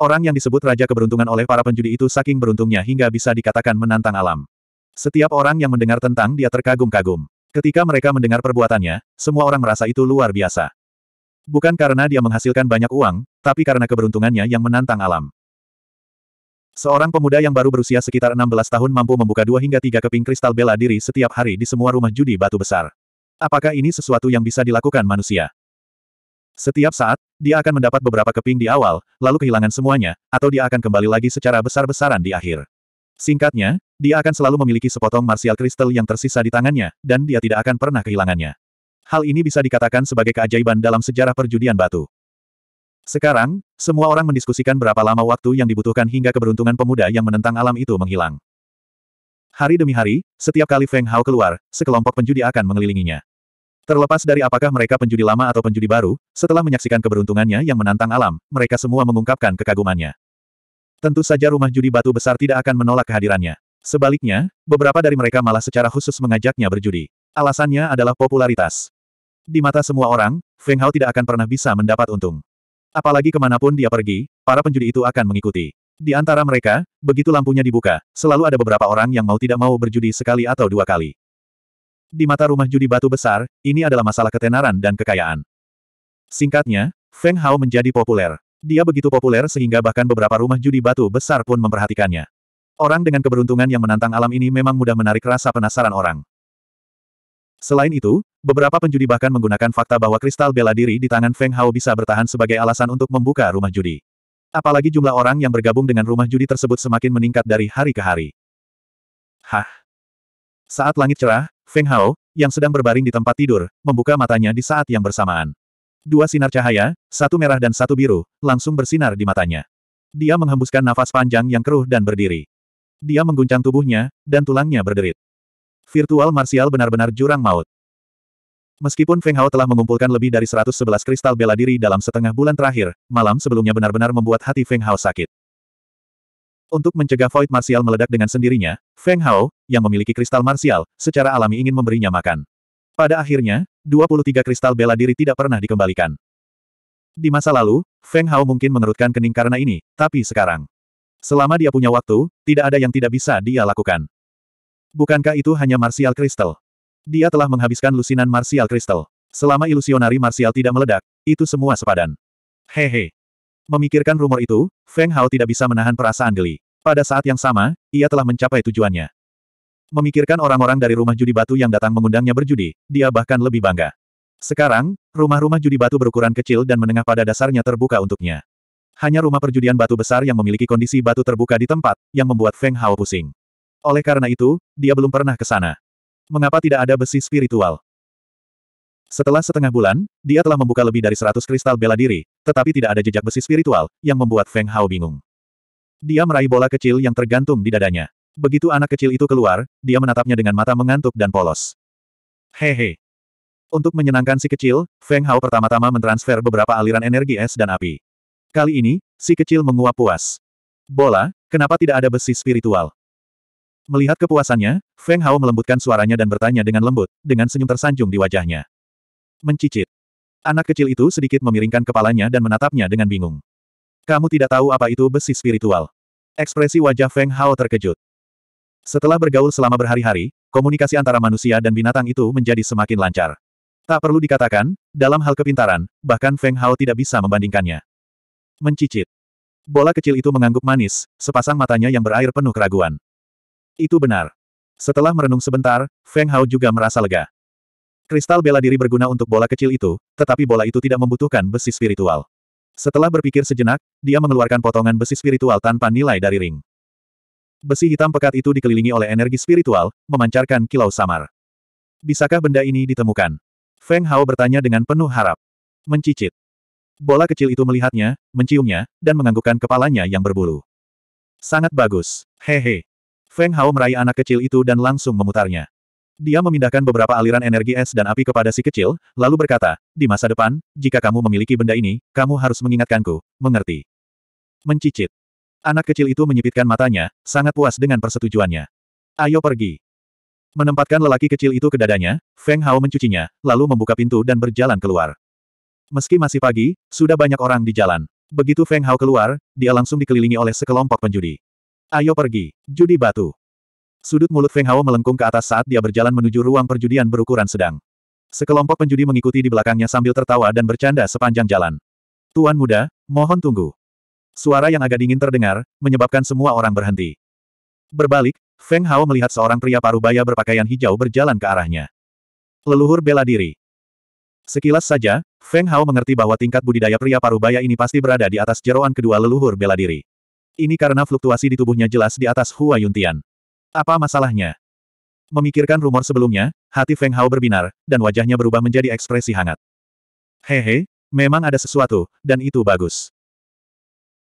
Orang yang disebut Raja Keberuntungan oleh para penjudi itu saking beruntungnya hingga bisa dikatakan menantang alam. Setiap orang yang mendengar tentang dia terkagum-kagum. Ketika mereka mendengar perbuatannya, semua orang merasa itu luar biasa. Bukan karena dia menghasilkan banyak uang, tapi karena keberuntungannya yang menantang alam. Seorang pemuda yang baru berusia sekitar 16 tahun mampu membuka dua hingga tiga keping kristal bela diri setiap hari di semua rumah judi batu besar. Apakah ini sesuatu yang bisa dilakukan manusia? Setiap saat, dia akan mendapat beberapa keping di awal, lalu kehilangan semuanya, atau dia akan kembali lagi secara besar-besaran di akhir. Singkatnya, dia akan selalu memiliki sepotong martial kristal yang tersisa di tangannya, dan dia tidak akan pernah kehilangannya. Hal ini bisa dikatakan sebagai keajaiban dalam sejarah perjudian batu. Sekarang, semua orang mendiskusikan berapa lama waktu yang dibutuhkan hingga keberuntungan pemuda yang menentang alam itu menghilang. Hari demi hari, setiap kali Feng Hao keluar, sekelompok penjudi akan mengelilinginya. Terlepas dari apakah mereka penjudi lama atau penjudi baru, setelah menyaksikan keberuntungannya yang menantang alam, mereka semua mengungkapkan kekagumannya. Tentu saja rumah judi batu besar tidak akan menolak kehadirannya. Sebaliknya, beberapa dari mereka malah secara khusus mengajaknya berjudi. Alasannya adalah popularitas. Di mata semua orang, Feng Hao tidak akan pernah bisa mendapat untung. Apalagi kemanapun dia pergi, para penjudi itu akan mengikuti. Di antara mereka, begitu lampunya dibuka, selalu ada beberapa orang yang mau tidak mau berjudi sekali atau dua kali. Di mata rumah judi batu besar, ini adalah masalah ketenaran dan kekayaan. Singkatnya, Feng Hao menjadi populer. Dia begitu populer sehingga bahkan beberapa rumah judi batu besar pun memperhatikannya. Orang dengan keberuntungan yang menantang alam ini memang mudah menarik rasa penasaran orang. Selain itu, beberapa penjudi bahkan menggunakan fakta bahwa kristal bela diri di tangan Feng Hao bisa bertahan sebagai alasan untuk membuka rumah judi. Apalagi jumlah orang yang bergabung dengan rumah judi tersebut semakin meningkat dari hari ke hari. Hah? Saat langit cerah, Feng Hao, yang sedang berbaring di tempat tidur, membuka matanya di saat yang bersamaan. Dua sinar cahaya, satu merah dan satu biru, langsung bersinar di matanya. Dia menghembuskan nafas panjang yang keruh dan berdiri. Dia mengguncang tubuhnya, dan tulangnya berderit. Virtual Martial benar-benar jurang maut. Meskipun Feng Hao telah mengumpulkan lebih dari 111 kristal bela diri dalam setengah bulan terakhir, malam sebelumnya benar-benar membuat hati Feng Hao sakit. Untuk mencegah Void Martial meledak dengan sendirinya, Feng Hao, yang memiliki kristal Martial, secara alami ingin memberinya makan. Pada akhirnya, 23 kristal bela diri tidak pernah dikembalikan. Di masa lalu, Feng Hao mungkin mengerutkan kening karena ini, tapi sekarang. Selama dia punya waktu, tidak ada yang tidak bisa dia lakukan. Bukankah itu hanya martial Crystal? Dia telah menghabiskan lusinan martial Crystal. Selama ilusionari martial tidak meledak, itu semua sepadan. Hehe. Memikirkan rumor itu, Feng Hao tidak bisa menahan perasaan geli. Pada saat yang sama, ia telah mencapai tujuannya. Memikirkan orang-orang dari rumah judi batu yang datang mengundangnya berjudi, dia bahkan lebih bangga. Sekarang, rumah-rumah judi batu berukuran kecil dan menengah pada dasarnya terbuka untuknya. Hanya rumah perjudian batu besar yang memiliki kondisi batu terbuka di tempat, yang membuat Feng Hao pusing. Oleh karena itu, dia belum pernah ke sana. Mengapa tidak ada besi spiritual? Setelah setengah bulan, dia telah membuka lebih dari 100 kristal bela diri, tetapi tidak ada jejak besi spiritual, yang membuat Feng Hao bingung. Dia meraih bola kecil yang tergantung di dadanya. Begitu anak kecil itu keluar, dia menatapnya dengan mata mengantuk dan polos. Hehe. Untuk menyenangkan si kecil, Feng Hao pertama-tama mentransfer beberapa aliran energi es dan api. Kali ini, si kecil menguap puas. Bola, kenapa tidak ada besi spiritual? Melihat kepuasannya, Feng Hao melembutkan suaranya dan bertanya dengan lembut, dengan senyum tersanjung di wajahnya. Mencicit. Anak kecil itu sedikit memiringkan kepalanya dan menatapnya dengan bingung. Kamu tidak tahu apa itu besi spiritual. Ekspresi wajah Feng Hao terkejut. Setelah bergaul selama berhari-hari, komunikasi antara manusia dan binatang itu menjadi semakin lancar. Tak perlu dikatakan, dalam hal kepintaran, bahkan Feng Hao tidak bisa membandingkannya. Mencicit. Bola kecil itu mengangguk manis, sepasang matanya yang berair penuh keraguan. Itu benar. Setelah merenung sebentar, Feng Hao juga merasa lega. Kristal bela diri berguna untuk bola kecil itu, tetapi bola itu tidak membutuhkan besi spiritual. Setelah berpikir sejenak, dia mengeluarkan potongan besi spiritual tanpa nilai dari ring. Besi hitam pekat itu dikelilingi oleh energi spiritual, memancarkan kilau samar. Bisakah benda ini ditemukan? Feng Hao bertanya dengan penuh harap. Mencicit. Bola kecil itu melihatnya, menciumnya, dan menganggukkan kepalanya yang berbulu. Sangat bagus. Hehe. Feng Hao meraih anak kecil itu dan langsung memutarnya. Dia memindahkan beberapa aliran energi es dan api kepada si kecil, lalu berkata, di masa depan, jika kamu memiliki benda ini, kamu harus mengingatkanku, mengerti. Mencicit. Anak kecil itu menyipitkan matanya, sangat puas dengan persetujuannya. Ayo pergi. Menempatkan lelaki kecil itu ke dadanya, Feng Hao mencucinya, lalu membuka pintu dan berjalan keluar. Meski masih pagi, sudah banyak orang di jalan. Begitu Feng Hao keluar, dia langsung dikelilingi oleh sekelompok penjudi. Ayo pergi, judi batu. Sudut mulut Feng Hao melengkung ke atas saat dia berjalan menuju ruang perjudian berukuran sedang. Sekelompok penjudi mengikuti di belakangnya sambil tertawa dan bercanda sepanjang jalan. Tuan muda, mohon tunggu. Suara yang agak dingin terdengar, menyebabkan semua orang berhenti. Berbalik, Feng Hao melihat seorang pria parubaya berpakaian hijau berjalan ke arahnya. Leluhur bela diri. Sekilas saja, Feng Hao mengerti bahwa tingkat budidaya pria parubaya ini pasti berada di atas jeroan kedua leluhur bela diri. Ini karena fluktuasi di tubuhnya jelas di atas Hua Yuntian. Apa masalahnya? Memikirkan rumor sebelumnya, hati Feng Hao berbinar, dan wajahnya berubah menjadi ekspresi hangat. Hehe, memang ada sesuatu, dan itu bagus.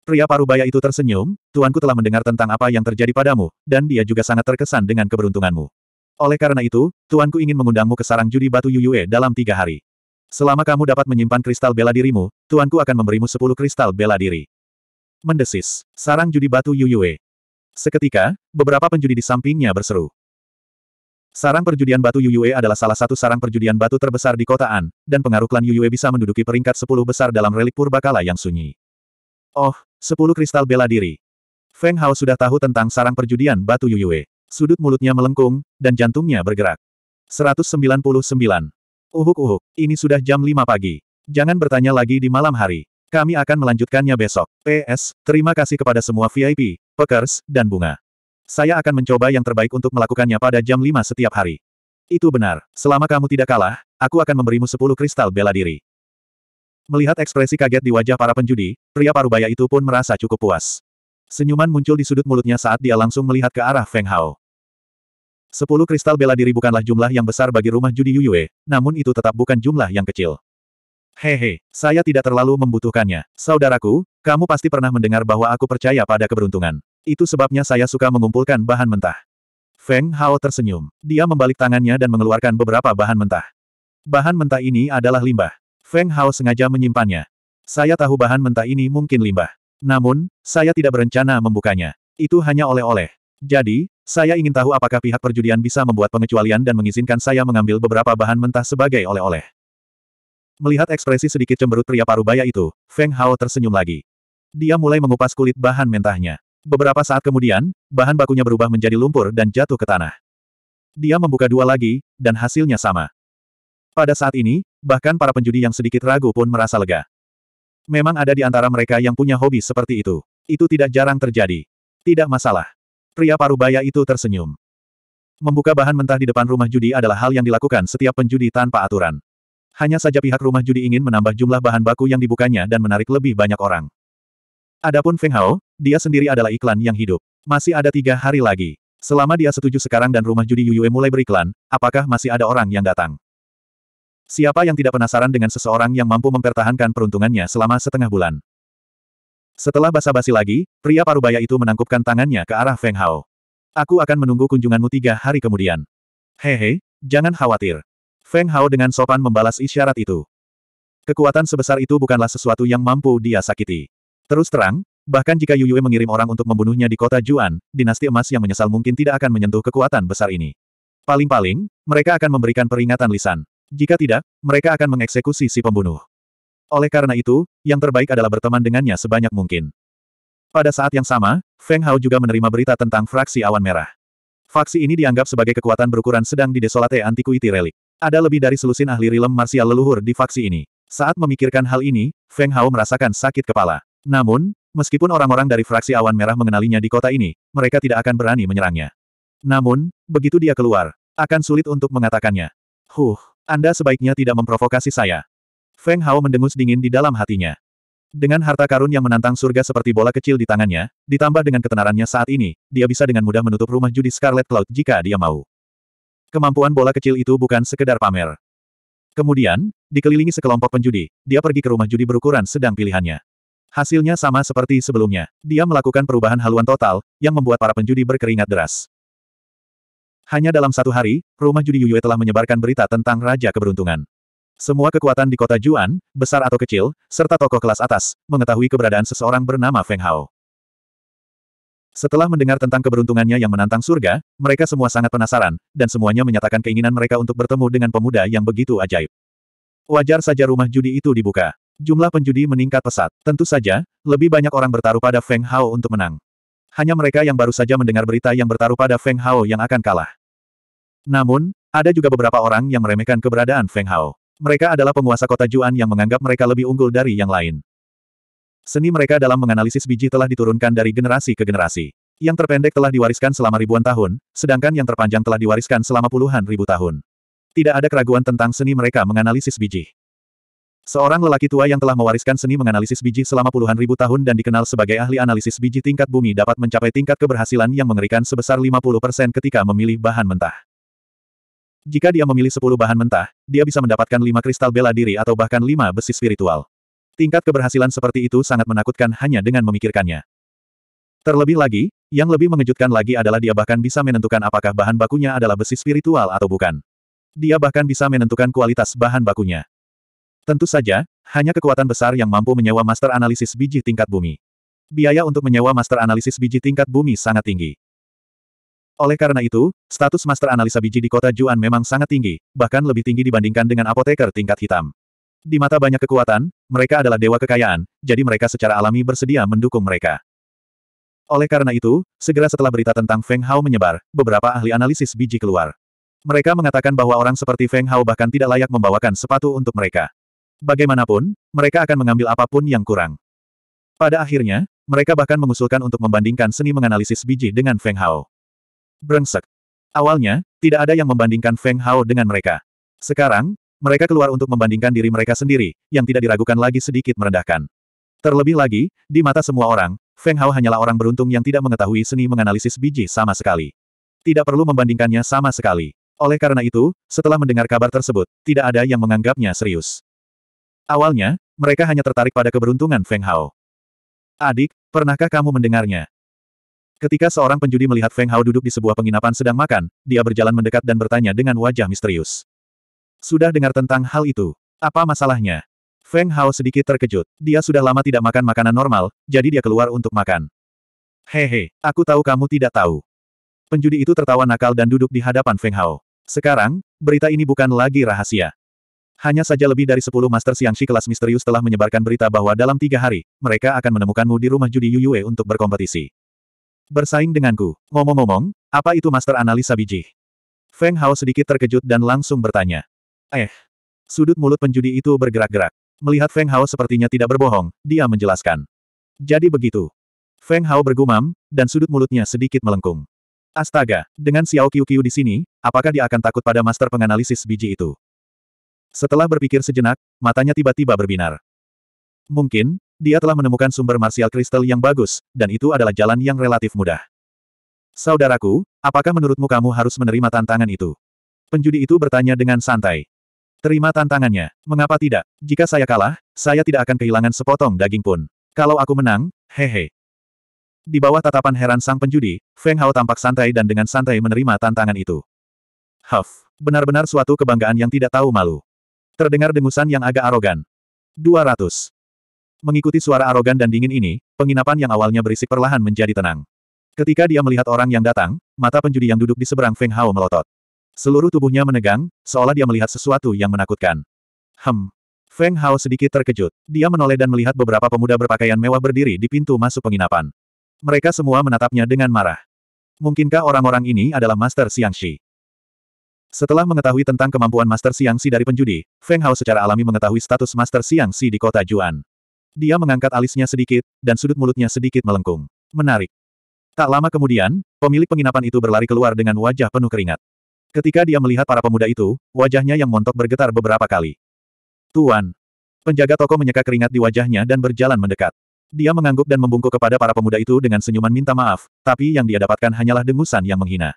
Pria parubaya itu tersenyum, tuanku telah mendengar tentang apa yang terjadi padamu, dan dia juga sangat terkesan dengan keberuntunganmu. Oleh karena itu, tuanku ingin mengundangmu ke sarang judi batu Yuyue dalam tiga hari. Selama kamu dapat menyimpan kristal bela dirimu, tuanku akan memberimu sepuluh kristal bela diri. Mendesis. Sarang judi batu Yuyue. Seketika, beberapa penjudi di sampingnya berseru. Sarang perjudian batu Yuyue adalah salah satu sarang perjudian batu terbesar di kotaan, dan pengaruh klan Yuyue bisa menduduki peringkat sepuluh besar dalam relik purbakala yang sunyi. Oh, Sepuluh kristal bela diri. Feng Hao sudah tahu tentang sarang perjudian batu Yuyue. Sudut mulutnya melengkung, dan jantungnya bergerak. 199. Uhuk-uhuk, ini sudah jam 5 pagi. Jangan bertanya lagi di malam hari. Kami akan melanjutkannya besok. PS, terima kasih kepada semua VIP, pekers, dan bunga. Saya akan mencoba yang terbaik untuk melakukannya pada jam 5 setiap hari. Itu benar. Selama kamu tidak kalah, aku akan memberimu 10 kristal bela diri. Melihat ekspresi kaget di wajah para penjudi, pria parubaya itu pun merasa cukup puas. Senyuman muncul di sudut mulutnya saat dia langsung melihat ke arah Feng Hao. Sepuluh kristal bela diri bukanlah jumlah yang besar bagi rumah judi Yuyue, namun itu tetap bukan jumlah yang kecil. Hehe, saya tidak terlalu membutuhkannya. Saudaraku, kamu pasti pernah mendengar bahwa aku percaya pada keberuntungan. Itu sebabnya saya suka mengumpulkan bahan mentah. Feng Hao tersenyum. Dia membalik tangannya dan mengeluarkan beberapa bahan mentah. Bahan mentah ini adalah limbah. Feng Hao sengaja menyimpannya. Saya tahu bahan mentah ini mungkin limbah. Namun, saya tidak berencana membukanya. Itu hanya oleh-oleh. Jadi, saya ingin tahu apakah pihak perjudian bisa membuat pengecualian dan mengizinkan saya mengambil beberapa bahan mentah sebagai oleh-oleh. Melihat ekspresi sedikit cemberut pria parubaya itu, Feng Hao tersenyum lagi. Dia mulai mengupas kulit bahan mentahnya. Beberapa saat kemudian, bahan bakunya berubah menjadi lumpur dan jatuh ke tanah. Dia membuka dua lagi, dan hasilnya sama. Pada saat ini, bahkan para penjudi yang sedikit ragu pun merasa lega. Memang ada di antara mereka yang punya hobi seperti itu. Itu tidak jarang terjadi. Tidak masalah. Pria parubaya itu tersenyum. Membuka bahan mentah di depan rumah judi adalah hal yang dilakukan setiap penjudi tanpa aturan. Hanya saja pihak rumah judi ingin menambah jumlah bahan baku yang dibukanya dan menarik lebih banyak orang. Adapun Feng Hao, dia sendiri adalah iklan yang hidup. Masih ada tiga hari lagi. Selama dia setuju sekarang dan rumah judi Yuyue mulai beriklan, apakah masih ada orang yang datang? Siapa yang tidak penasaran dengan seseorang yang mampu mempertahankan peruntungannya selama setengah bulan? Setelah basa-basi lagi, pria parubaya itu menangkupkan tangannya ke arah Feng Hao. Aku akan menunggu kunjunganmu tiga hari kemudian. Hehe, jangan khawatir. Feng Hao dengan sopan membalas isyarat itu. Kekuatan sebesar itu bukanlah sesuatu yang mampu dia sakiti. Terus terang, bahkan jika Yuyue mengirim orang untuk membunuhnya di kota Juan, dinasti emas yang menyesal mungkin tidak akan menyentuh kekuatan besar ini. Paling-paling, mereka akan memberikan peringatan lisan. Jika tidak, mereka akan mengeksekusi si pembunuh. Oleh karena itu, yang terbaik adalah berteman dengannya sebanyak mungkin. Pada saat yang sama, Feng Hao juga menerima berita tentang fraksi awan merah. Faksi ini dianggap sebagai kekuatan berukuran sedang di Desolate Antiquity Relic. Ada lebih dari selusin ahli rilem marsial leluhur di faksi ini. Saat memikirkan hal ini, Feng Hao merasakan sakit kepala. Namun, meskipun orang-orang dari fraksi awan merah mengenalinya di kota ini, mereka tidak akan berani menyerangnya. Namun, begitu dia keluar, akan sulit untuk mengatakannya. Huh, anda sebaiknya tidak memprovokasi saya. Feng Hao mendengus dingin di dalam hatinya. Dengan harta karun yang menantang surga seperti bola kecil di tangannya, ditambah dengan ketenarannya saat ini, dia bisa dengan mudah menutup rumah judi Scarlet Cloud jika dia mau. Kemampuan bola kecil itu bukan sekedar pamer. Kemudian, dikelilingi sekelompok penjudi, dia pergi ke rumah judi berukuran sedang pilihannya. Hasilnya sama seperti sebelumnya. Dia melakukan perubahan haluan total, yang membuat para penjudi berkeringat deras. Hanya dalam satu hari, rumah judi Yuyue telah menyebarkan berita tentang Raja Keberuntungan. Semua kekuatan di kota Juan, besar atau kecil, serta tokoh kelas atas, mengetahui keberadaan seseorang bernama Feng Hao. Setelah mendengar tentang keberuntungannya yang menantang surga, mereka semua sangat penasaran, dan semuanya menyatakan keinginan mereka untuk bertemu dengan pemuda yang begitu ajaib. Wajar saja rumah judi itu dibuka. Jumlah penjudi meningkat pesat. Tentu saja, lebih banyak orang bertaruh pada Feng Hao untuk menang hanya mereka yang baru saja mendengar berita yang bertaruh pada Feng Hao yang akan kalah. Namun, ada juga beberapa orang yang meremehkan keberadaan Feng Hao. Mereka adalah penguasa kota Juan yang menganggap mereka lebih unggul dari yang lain. Seni mereka dalam menganalisis biji telah diturunkan dari generasi ke generasi. Yang terpendek telah diwariskan selama ribuan tahun, sedangkan yang terpanjang telah diwariskan selama puluhan ribu tahun. Tidak ada keraguan tentang seni mereka menganalisis biji. Seorang lelaki tua yang telah mewariskan seni menganalisis biji selama puluhan ribu tahun dan dikenal sebagai ahli analisis biji tingkat bumi dapat mencapai tingkat keberhasilan yang mengerikan sebesar 50% ketika memilih bahan mentah. Jika dia memilih 10 bahan mentah, dia bisa mendapatkan 5 kristal bela diri atau bahkan 5 besi spiritual. Tingkat keberhasilan seperti itu sangat menakutkan hanya dengan memikirkannya. Terlebih lagi, yang lebih mengejutkan lagi adalah dia bahkan bisa menentukan apakah bahan bakunya adalah besi spiritual atau bukan. Dia bahkan bisa menentukan kualitas bahan bakunya. Tentu saja, hanya kekuatan besar yang mampu menyewa master analisis biji tingkat bumi. Biaya untuk menyewa master analisis biji tingkat bumi sangat tinggi. Oleh karena itu, status master analisa biji di kota Juan memang sangat tinggi, bahkan lebih tinggi dibandingkan dengan apoteker tingkat hitam. Di mata banyak kekuatan, mereka adalah dewa kekayaan, jadi mereka secara alami bersedia mendukung mereka. Oleh karena itu, segera setelah berita tentang Feng Hao menyebar, beberapa ahli analisis biji keluar. Mereka mengatakan bahwa orang seperti Feng Hao bahkan tidak layak membawakan sepatu untuk mereka. Bagaimanapun, mereka akan mengambil apapun yang kurang. Pada akhirnya, mereka bahkan mengusulkan untuk membandingkan seni menganalisis biji dengan Feng Hao. Brengsek. Awalnya, tidak ada yang membandingkan Feng Hao dengan mereka. Sekarang, mereka keluar untuk membandingkan diri mereka sendiri, yang tidak diragukan lagi sedikit merendahkan. Terlebih lagi, di mata semua orang, Feng Hao hanyalah orang beruntung yang tidak mengetahui seni menganalisis biji sama sekali. Tidak perlu membandingkannya sama sekali. Oleh karena itu, setelah mendengar kabar tersebut, tidak ada yang menganggapnya serius. Awalnya, mereka hanya tertarik pada keberuntungan Feng Hao. Adik, pernahkah kamu mendengarnya? Ketika seorang penjudi melihat Feng Hao duduk di sebuah penginapan sedang makan, dia berjalan mendekat dan bertanya dengan wajah misterius. Sudah dengar tentang hal itu? Apa masalahnya? Feng Hao sedikit terkejut. Dia sudah lama tidak makan makanan normal, jadi dia keluar untuk makan. Hehe, aku tahu kamu tidak tahu. Penjudi itu tertawa nakal dan duduk di hadapan Feng Hao. Sekarang, berita ini bukan lagi rahasia. Hanya saja lebih dari sepuluh master Xiangxi kelas misterius telah menyebarkan berita bahwa dalam tiga hari, mereka akan menemukanmu di rumah judi Yuyue untuk berkompetisi. Bersaing denganku. Ngomong-ngomong, apa itu master analisa biji? Feng Hao sedikit terkejut dan langsung bertanya. Eh, sudut mulut penjudi itu bergerak-gerak. Melihat Feng Hao sepertinya tidak berbohong, dia menjelaskan. Jadi begitu. Feng Hao bergumam, dan sudut mulutnya sedikit melengkung. Astaga, dengan Xiao Qiu Qiu di sini, apakah dia akan takut pada master penganalisis biji itu? Setelah berpikir sejenak, matanya tiba-tiba berbinar. Mungkin, dia telah menemukan sumber martial kristal yang bagus, dan itu adalah jalan yang relatif mudah. Saudaraku, apakah menurutmu kamu harus menerima tantangan itu? Penjudi itu bertanya dengan santai. Terima tantangannya, mengapa tidak? Jika saya kalah, saya tidak akan kehilangan sepotong daging pun. Kalau aku menang, hehe. Di bawah tatapan heran sang penjudi, Feng Hao tampak santai dan dengan santai menerima tantangan itu. Huff, benar-benar suatu kebanggaan yang tidak tahu malu. Terdengar dengusan yang agak arogan. 200. Mengikuti suara arogan dan dingin ini, penginapan yang awalnya berisik perlahan menjadi tenang. Ketika dia melihat orang yang datang, mata penjudi yang duduk di seberang Feng Hao melotot. Seluruh tubuhnya menegang, seolah dia melihat sesuatu yang menakutkan. Hem. Feng Hao sedikit terkejut. Dia menoleh dan melihat beberapa pemuda berpakaian mewah berdiri di pintu masuk penginapan. Mereka semua menatapnya dengan marah. Mungkinkah orang-orang ini adalah Master Xiangxi? Setelah mengetahui tentang kemampuan Master Siang Si dari penjudi, Feng Hao secara alami mengetahui status Master Siang Si di kota Juan. Dia mengangkat alisnya sedikit, dan sudut mulutnya sedikit melengkung. Menarik. Tak lama kemudian, pemilik penginapan itu berlari keluar dengan wajah penuh keringat. Ketika dia melihat para pemuda itu, wajahnya yang montok bergetar beberapa kali. Tuan. Penjaga toko menyeka keringat di wajahnya dan berjalan mendekat. Dia mengangguk dan membungkuk kepada para pemuda itu dengan senyuman minta maaf, tapi yang dia dapatkan hanyalah dengusan yang menghina.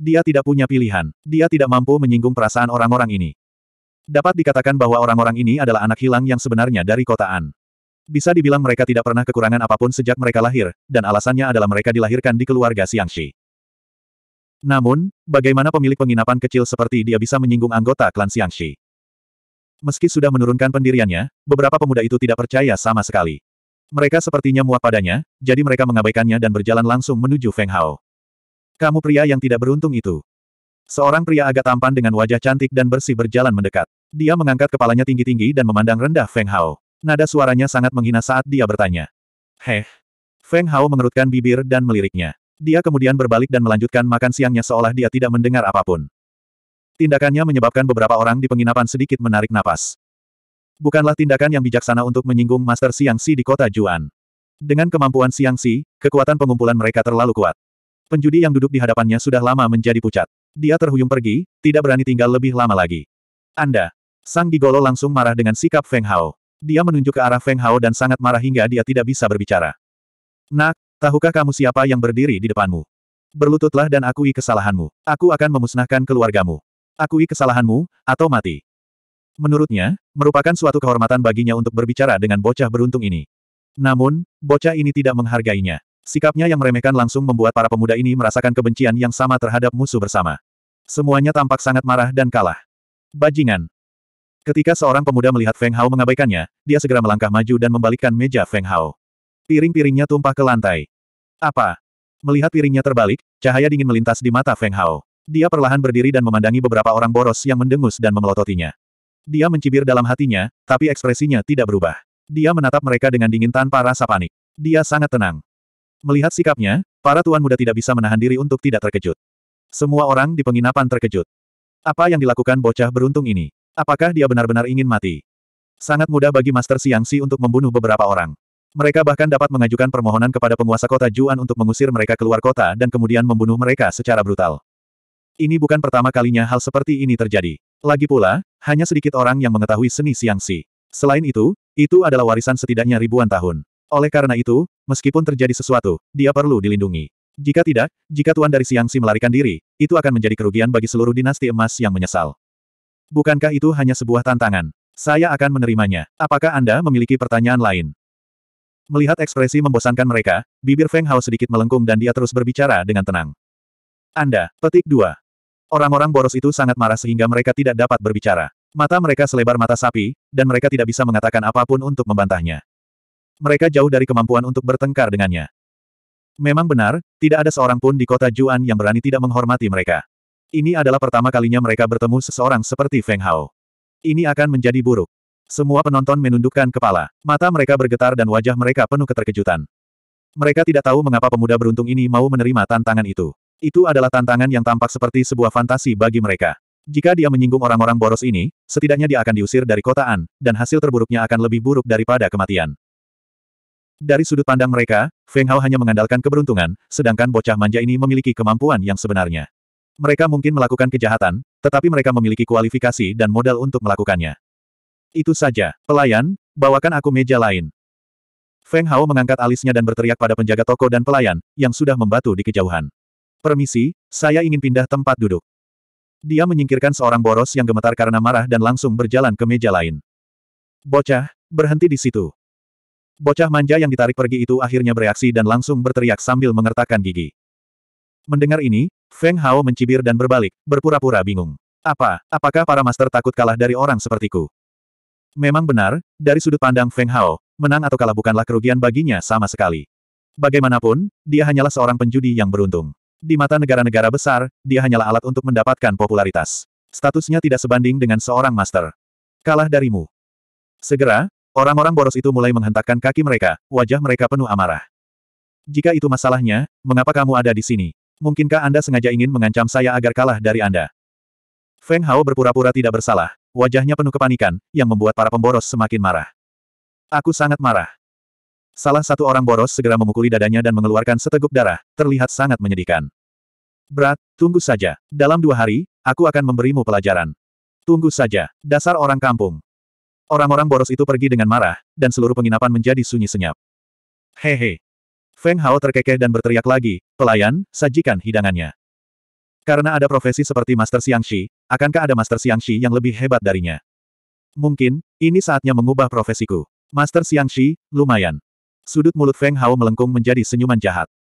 Dia tidak punya pilihan. Dia tidak mampu menyinggung perasaan orang-orang ini. Dapat dikatakan bahwa orang-orang ini adalah anak hilang yang sebenarnya dari kota An. Bisa dibilang mereka tidak pernah kekurangan apapun sejak mereka lahir, dan alasannya adalah mereka dilahirkan di keluarga Xiangxi. Namun, bagaimana pemilik penginapan kecil seperti dia bisa menyinggung anggota klan Xiangxi? Meski sudah menurunkan pendiriannya, beberapa pemuda itu tidak percaya sama sekali. Mereka sepertinya muak padanya, jadi mereka mengabaikannya dan berjalan langsung menuju Feng Hao. Kamu pria yang tidak beruntung itu. Seorang pria agak tampan dengan wajah cantik dan bersih berjalan mendekat. Dia mengangkat kepalanya tinggi-tinggi dan memandang rendah Feng Hao. Nada suaranya sangat menghina saat dia bertanya. Heh. Feng Hao mengerutkan bibir dan meliriknya. Dia kemudian berbalik dan melanjutkan makan siangnya seolah dia tidak mendengar apapun. Tindakannya menyebabkan beberapa orang di penginapan sedikit menarik napas. Bukanlah tindakan yang bijaksana untuk menyinggung Master Siang Si di kota Juan. Dengan kemampuan Siang Si, kekuatan pengumpulan mereka terlalu kuat. Penjudi yang duduk di hadapannya sudah lama menjadi pucat. Dia terhuyung pergi, tidak berani tinggal lebih lama lagi. Anda! Sang Gigolo langsung marah dengan sikap Feng Hao. Dia menunjuk ke arah Feng Hao dan sangat marah hingga dia tidak bisa berbicara. Nak, tahukah kamu siapa yang berdiri di depanmu? Berlututlah dan akui kesalahanmu. Aku akan memusnahkan keluargamu. Akui kesalahanmu, atau mati. Menurutnya, merupakan suatu kehormatan baginya untuk berbicara dengan bocah beruntung ini. Namun, bocah ini tidak menghargainya. Sikapnya yang meremehkan langsung membuat para pemuda ini merasakan kebencian yang sama terhadap musuh bersama. Semuanya tampak sangat marah dan kalah. Bajingan. Ketika seorang pemuda melihat Feng Hao mengabaikannya, dia segera melangkah maju dan membalikkan meja Feng Hao. Piring-piringnya tumpah ke lantai. Apa? Melihat piringnya terbalik, cahaya dingin melintas di mata Feng Hao. Dia perlahan berdiri dan memandangi beberapa orang boros yang mendengus dan memelototinya. Dia mencibir dalam hatinya, tapi ekspresinya tidak berubah. Dia menatap mereka dengan dingin tanpa rasa panik. Dia sangat tenang. Melihat sikapnya, para tuan muda tidak bisa menahan diri untuk tidak terkejut. Semua orang di penginapan terkejut. Apa yang dilakukan bocah beruntung ini? Apakah dia benar-benar ingin mati? Sangat mudah bagi Master Si untuk membunuh beberapa orang. Mereka bahkan dapat mengajukan permohonan kepada penguasa kota Juan untuk mengusir mereka keluar kota dan kemudian membunuh mereka secara brutal. Ini bukan pertama kalinya hal seperti ini terjadi. Lagi pula, hanya sedikit orang yang mengetahui seni Si. Selain itu, itu adalah warisan setidaknya ribuan tahun. Oleh karena itu, meskipun terjadi sesuatu, dia perlu dilindungi. Jika tidak, jika Tuan dari Siangsi melarikan diri, itu akan menjadi kerugian bagi seluruh dinasti emas yang menyesal. Bukankah itu hanya sebuah tantangan? Saya akan menerimanya. Apakah Anda memiliki pertanyaan lain? Melihat ekspresi membosankan mereka, bibir Feng Hao sedikit melengkung dan dia terus berbicara dengan tenang. Anda, petik dua. Orang-orang boros itu sangat marah sehingga mereka tidak dapat berbicara. Mata mereka selebar mata sapi, dan mereka tidak bisa mengatakan apapun untuk membantahnya. Mereka jauh dari kemampuan untuk bertengkar dengannya. Memang benar, tidak ada seorang pun di kota Juan yang berani tidak menghormati mereka. Ini adalah pertama kalinya mereka bertemu seseorang seperti Feng Hao. Ini akan menjadi buruk. Semua penonton menundukkan kepala. Mata mereka bergetar dan wajah mereka penuh keterkejutan. Mereka tidak tahu mengapa pemuda beruntung ini mau menerima tantangan itu. Itu adalah tantangan yang tampak seperti sebuah fantasi bagi mereka. Jika dia menyinggung orang-orang boros ini, setidaknya dia akan diusir dari kotaan, dan hasil terburuknya akan lebih buruk daripada kematian. Dari sudut pandang mereka, Feng Hao hanya mengandalkan keberuntungan, sedangkan bocah manja ini memiliki kemampuan yang sebenarnya. Mereka mungkin melakukan kejahatan, tetapi mereka memiliki kualifikasi dan modal untuk melakukannya. Itu saja, pelayan, bawakan aku meja lain. Feng Hao mengangkat alisnya dan berteriak pada penjaga toko dan pelayan, yang sudah membatu di kejauhan. Permisi, saya ingin pindah tempat duduk. Dia menyingkirkan seorang boros yang gemetar karena marah dan langsung berjalan ke meja lain. Bocah, berhenti di situ. Bocah manja yang ditarik pergi itu akhirnya bereaksi dan langsung berteriak sambil mengertakkan gigi. Mendengar ini, Feng Hao mencibir dan berbalik, berpura-pura bingung. Apa, apakah para master takut kalah dari orang sepertiku? Memang benar, dari sudut pandang Feng Hao, menang atau kalah bukanlah kerugian baginya sama sekali. Bagaimanapun, dia hanyalah seorang penjudi yang beruntung. Di mata negara-negara besar, dia hanyalah alat untuk mendapatkan popularitas. Statusnya tidak sebanding dengan seorang master. Kalah darimu. Segera, Orang-orang boros itu mulai menghentakkan kaki mereka, wajah mereka penuh amarah. Jika itu masalahnya, mengapa kamu ada di sini? Mungkinkah Anda sengaja ingin mengancam saya agar kalah dari Anda? Feng Hao berpura-pura tidak bersalah, wajahnya penuh kepanikan, yang membuat para pemboros semakin marah. Aku sangat marah. Salah satu orang boros segera memukuli dadanya dan mengeluarkan seteguk darah, terlihat sangat menyedihkan. Berat, tunggu saja. Dalam dua hari, aku akan memberimu pelajaran. Tunggu saja, dasar orang kampung. Orang-orang boros itu pergi dengan marah, dan seluruh penginapan menjadi sunyi senyap. Hehe. Feng Hao terkekeh dan berteriak lagi, pelayan, sajikan hidangannya. Karena ada profesi seperti Master Xiangxi, akankah ada Master Xiangxi yang lebih hebat darinya? Mungkin, ini saatnya mengubah profesiku. Master Xiangxi, lumayan. Sudut mulut Feng Hao melengkung menjadi senyuman jahat.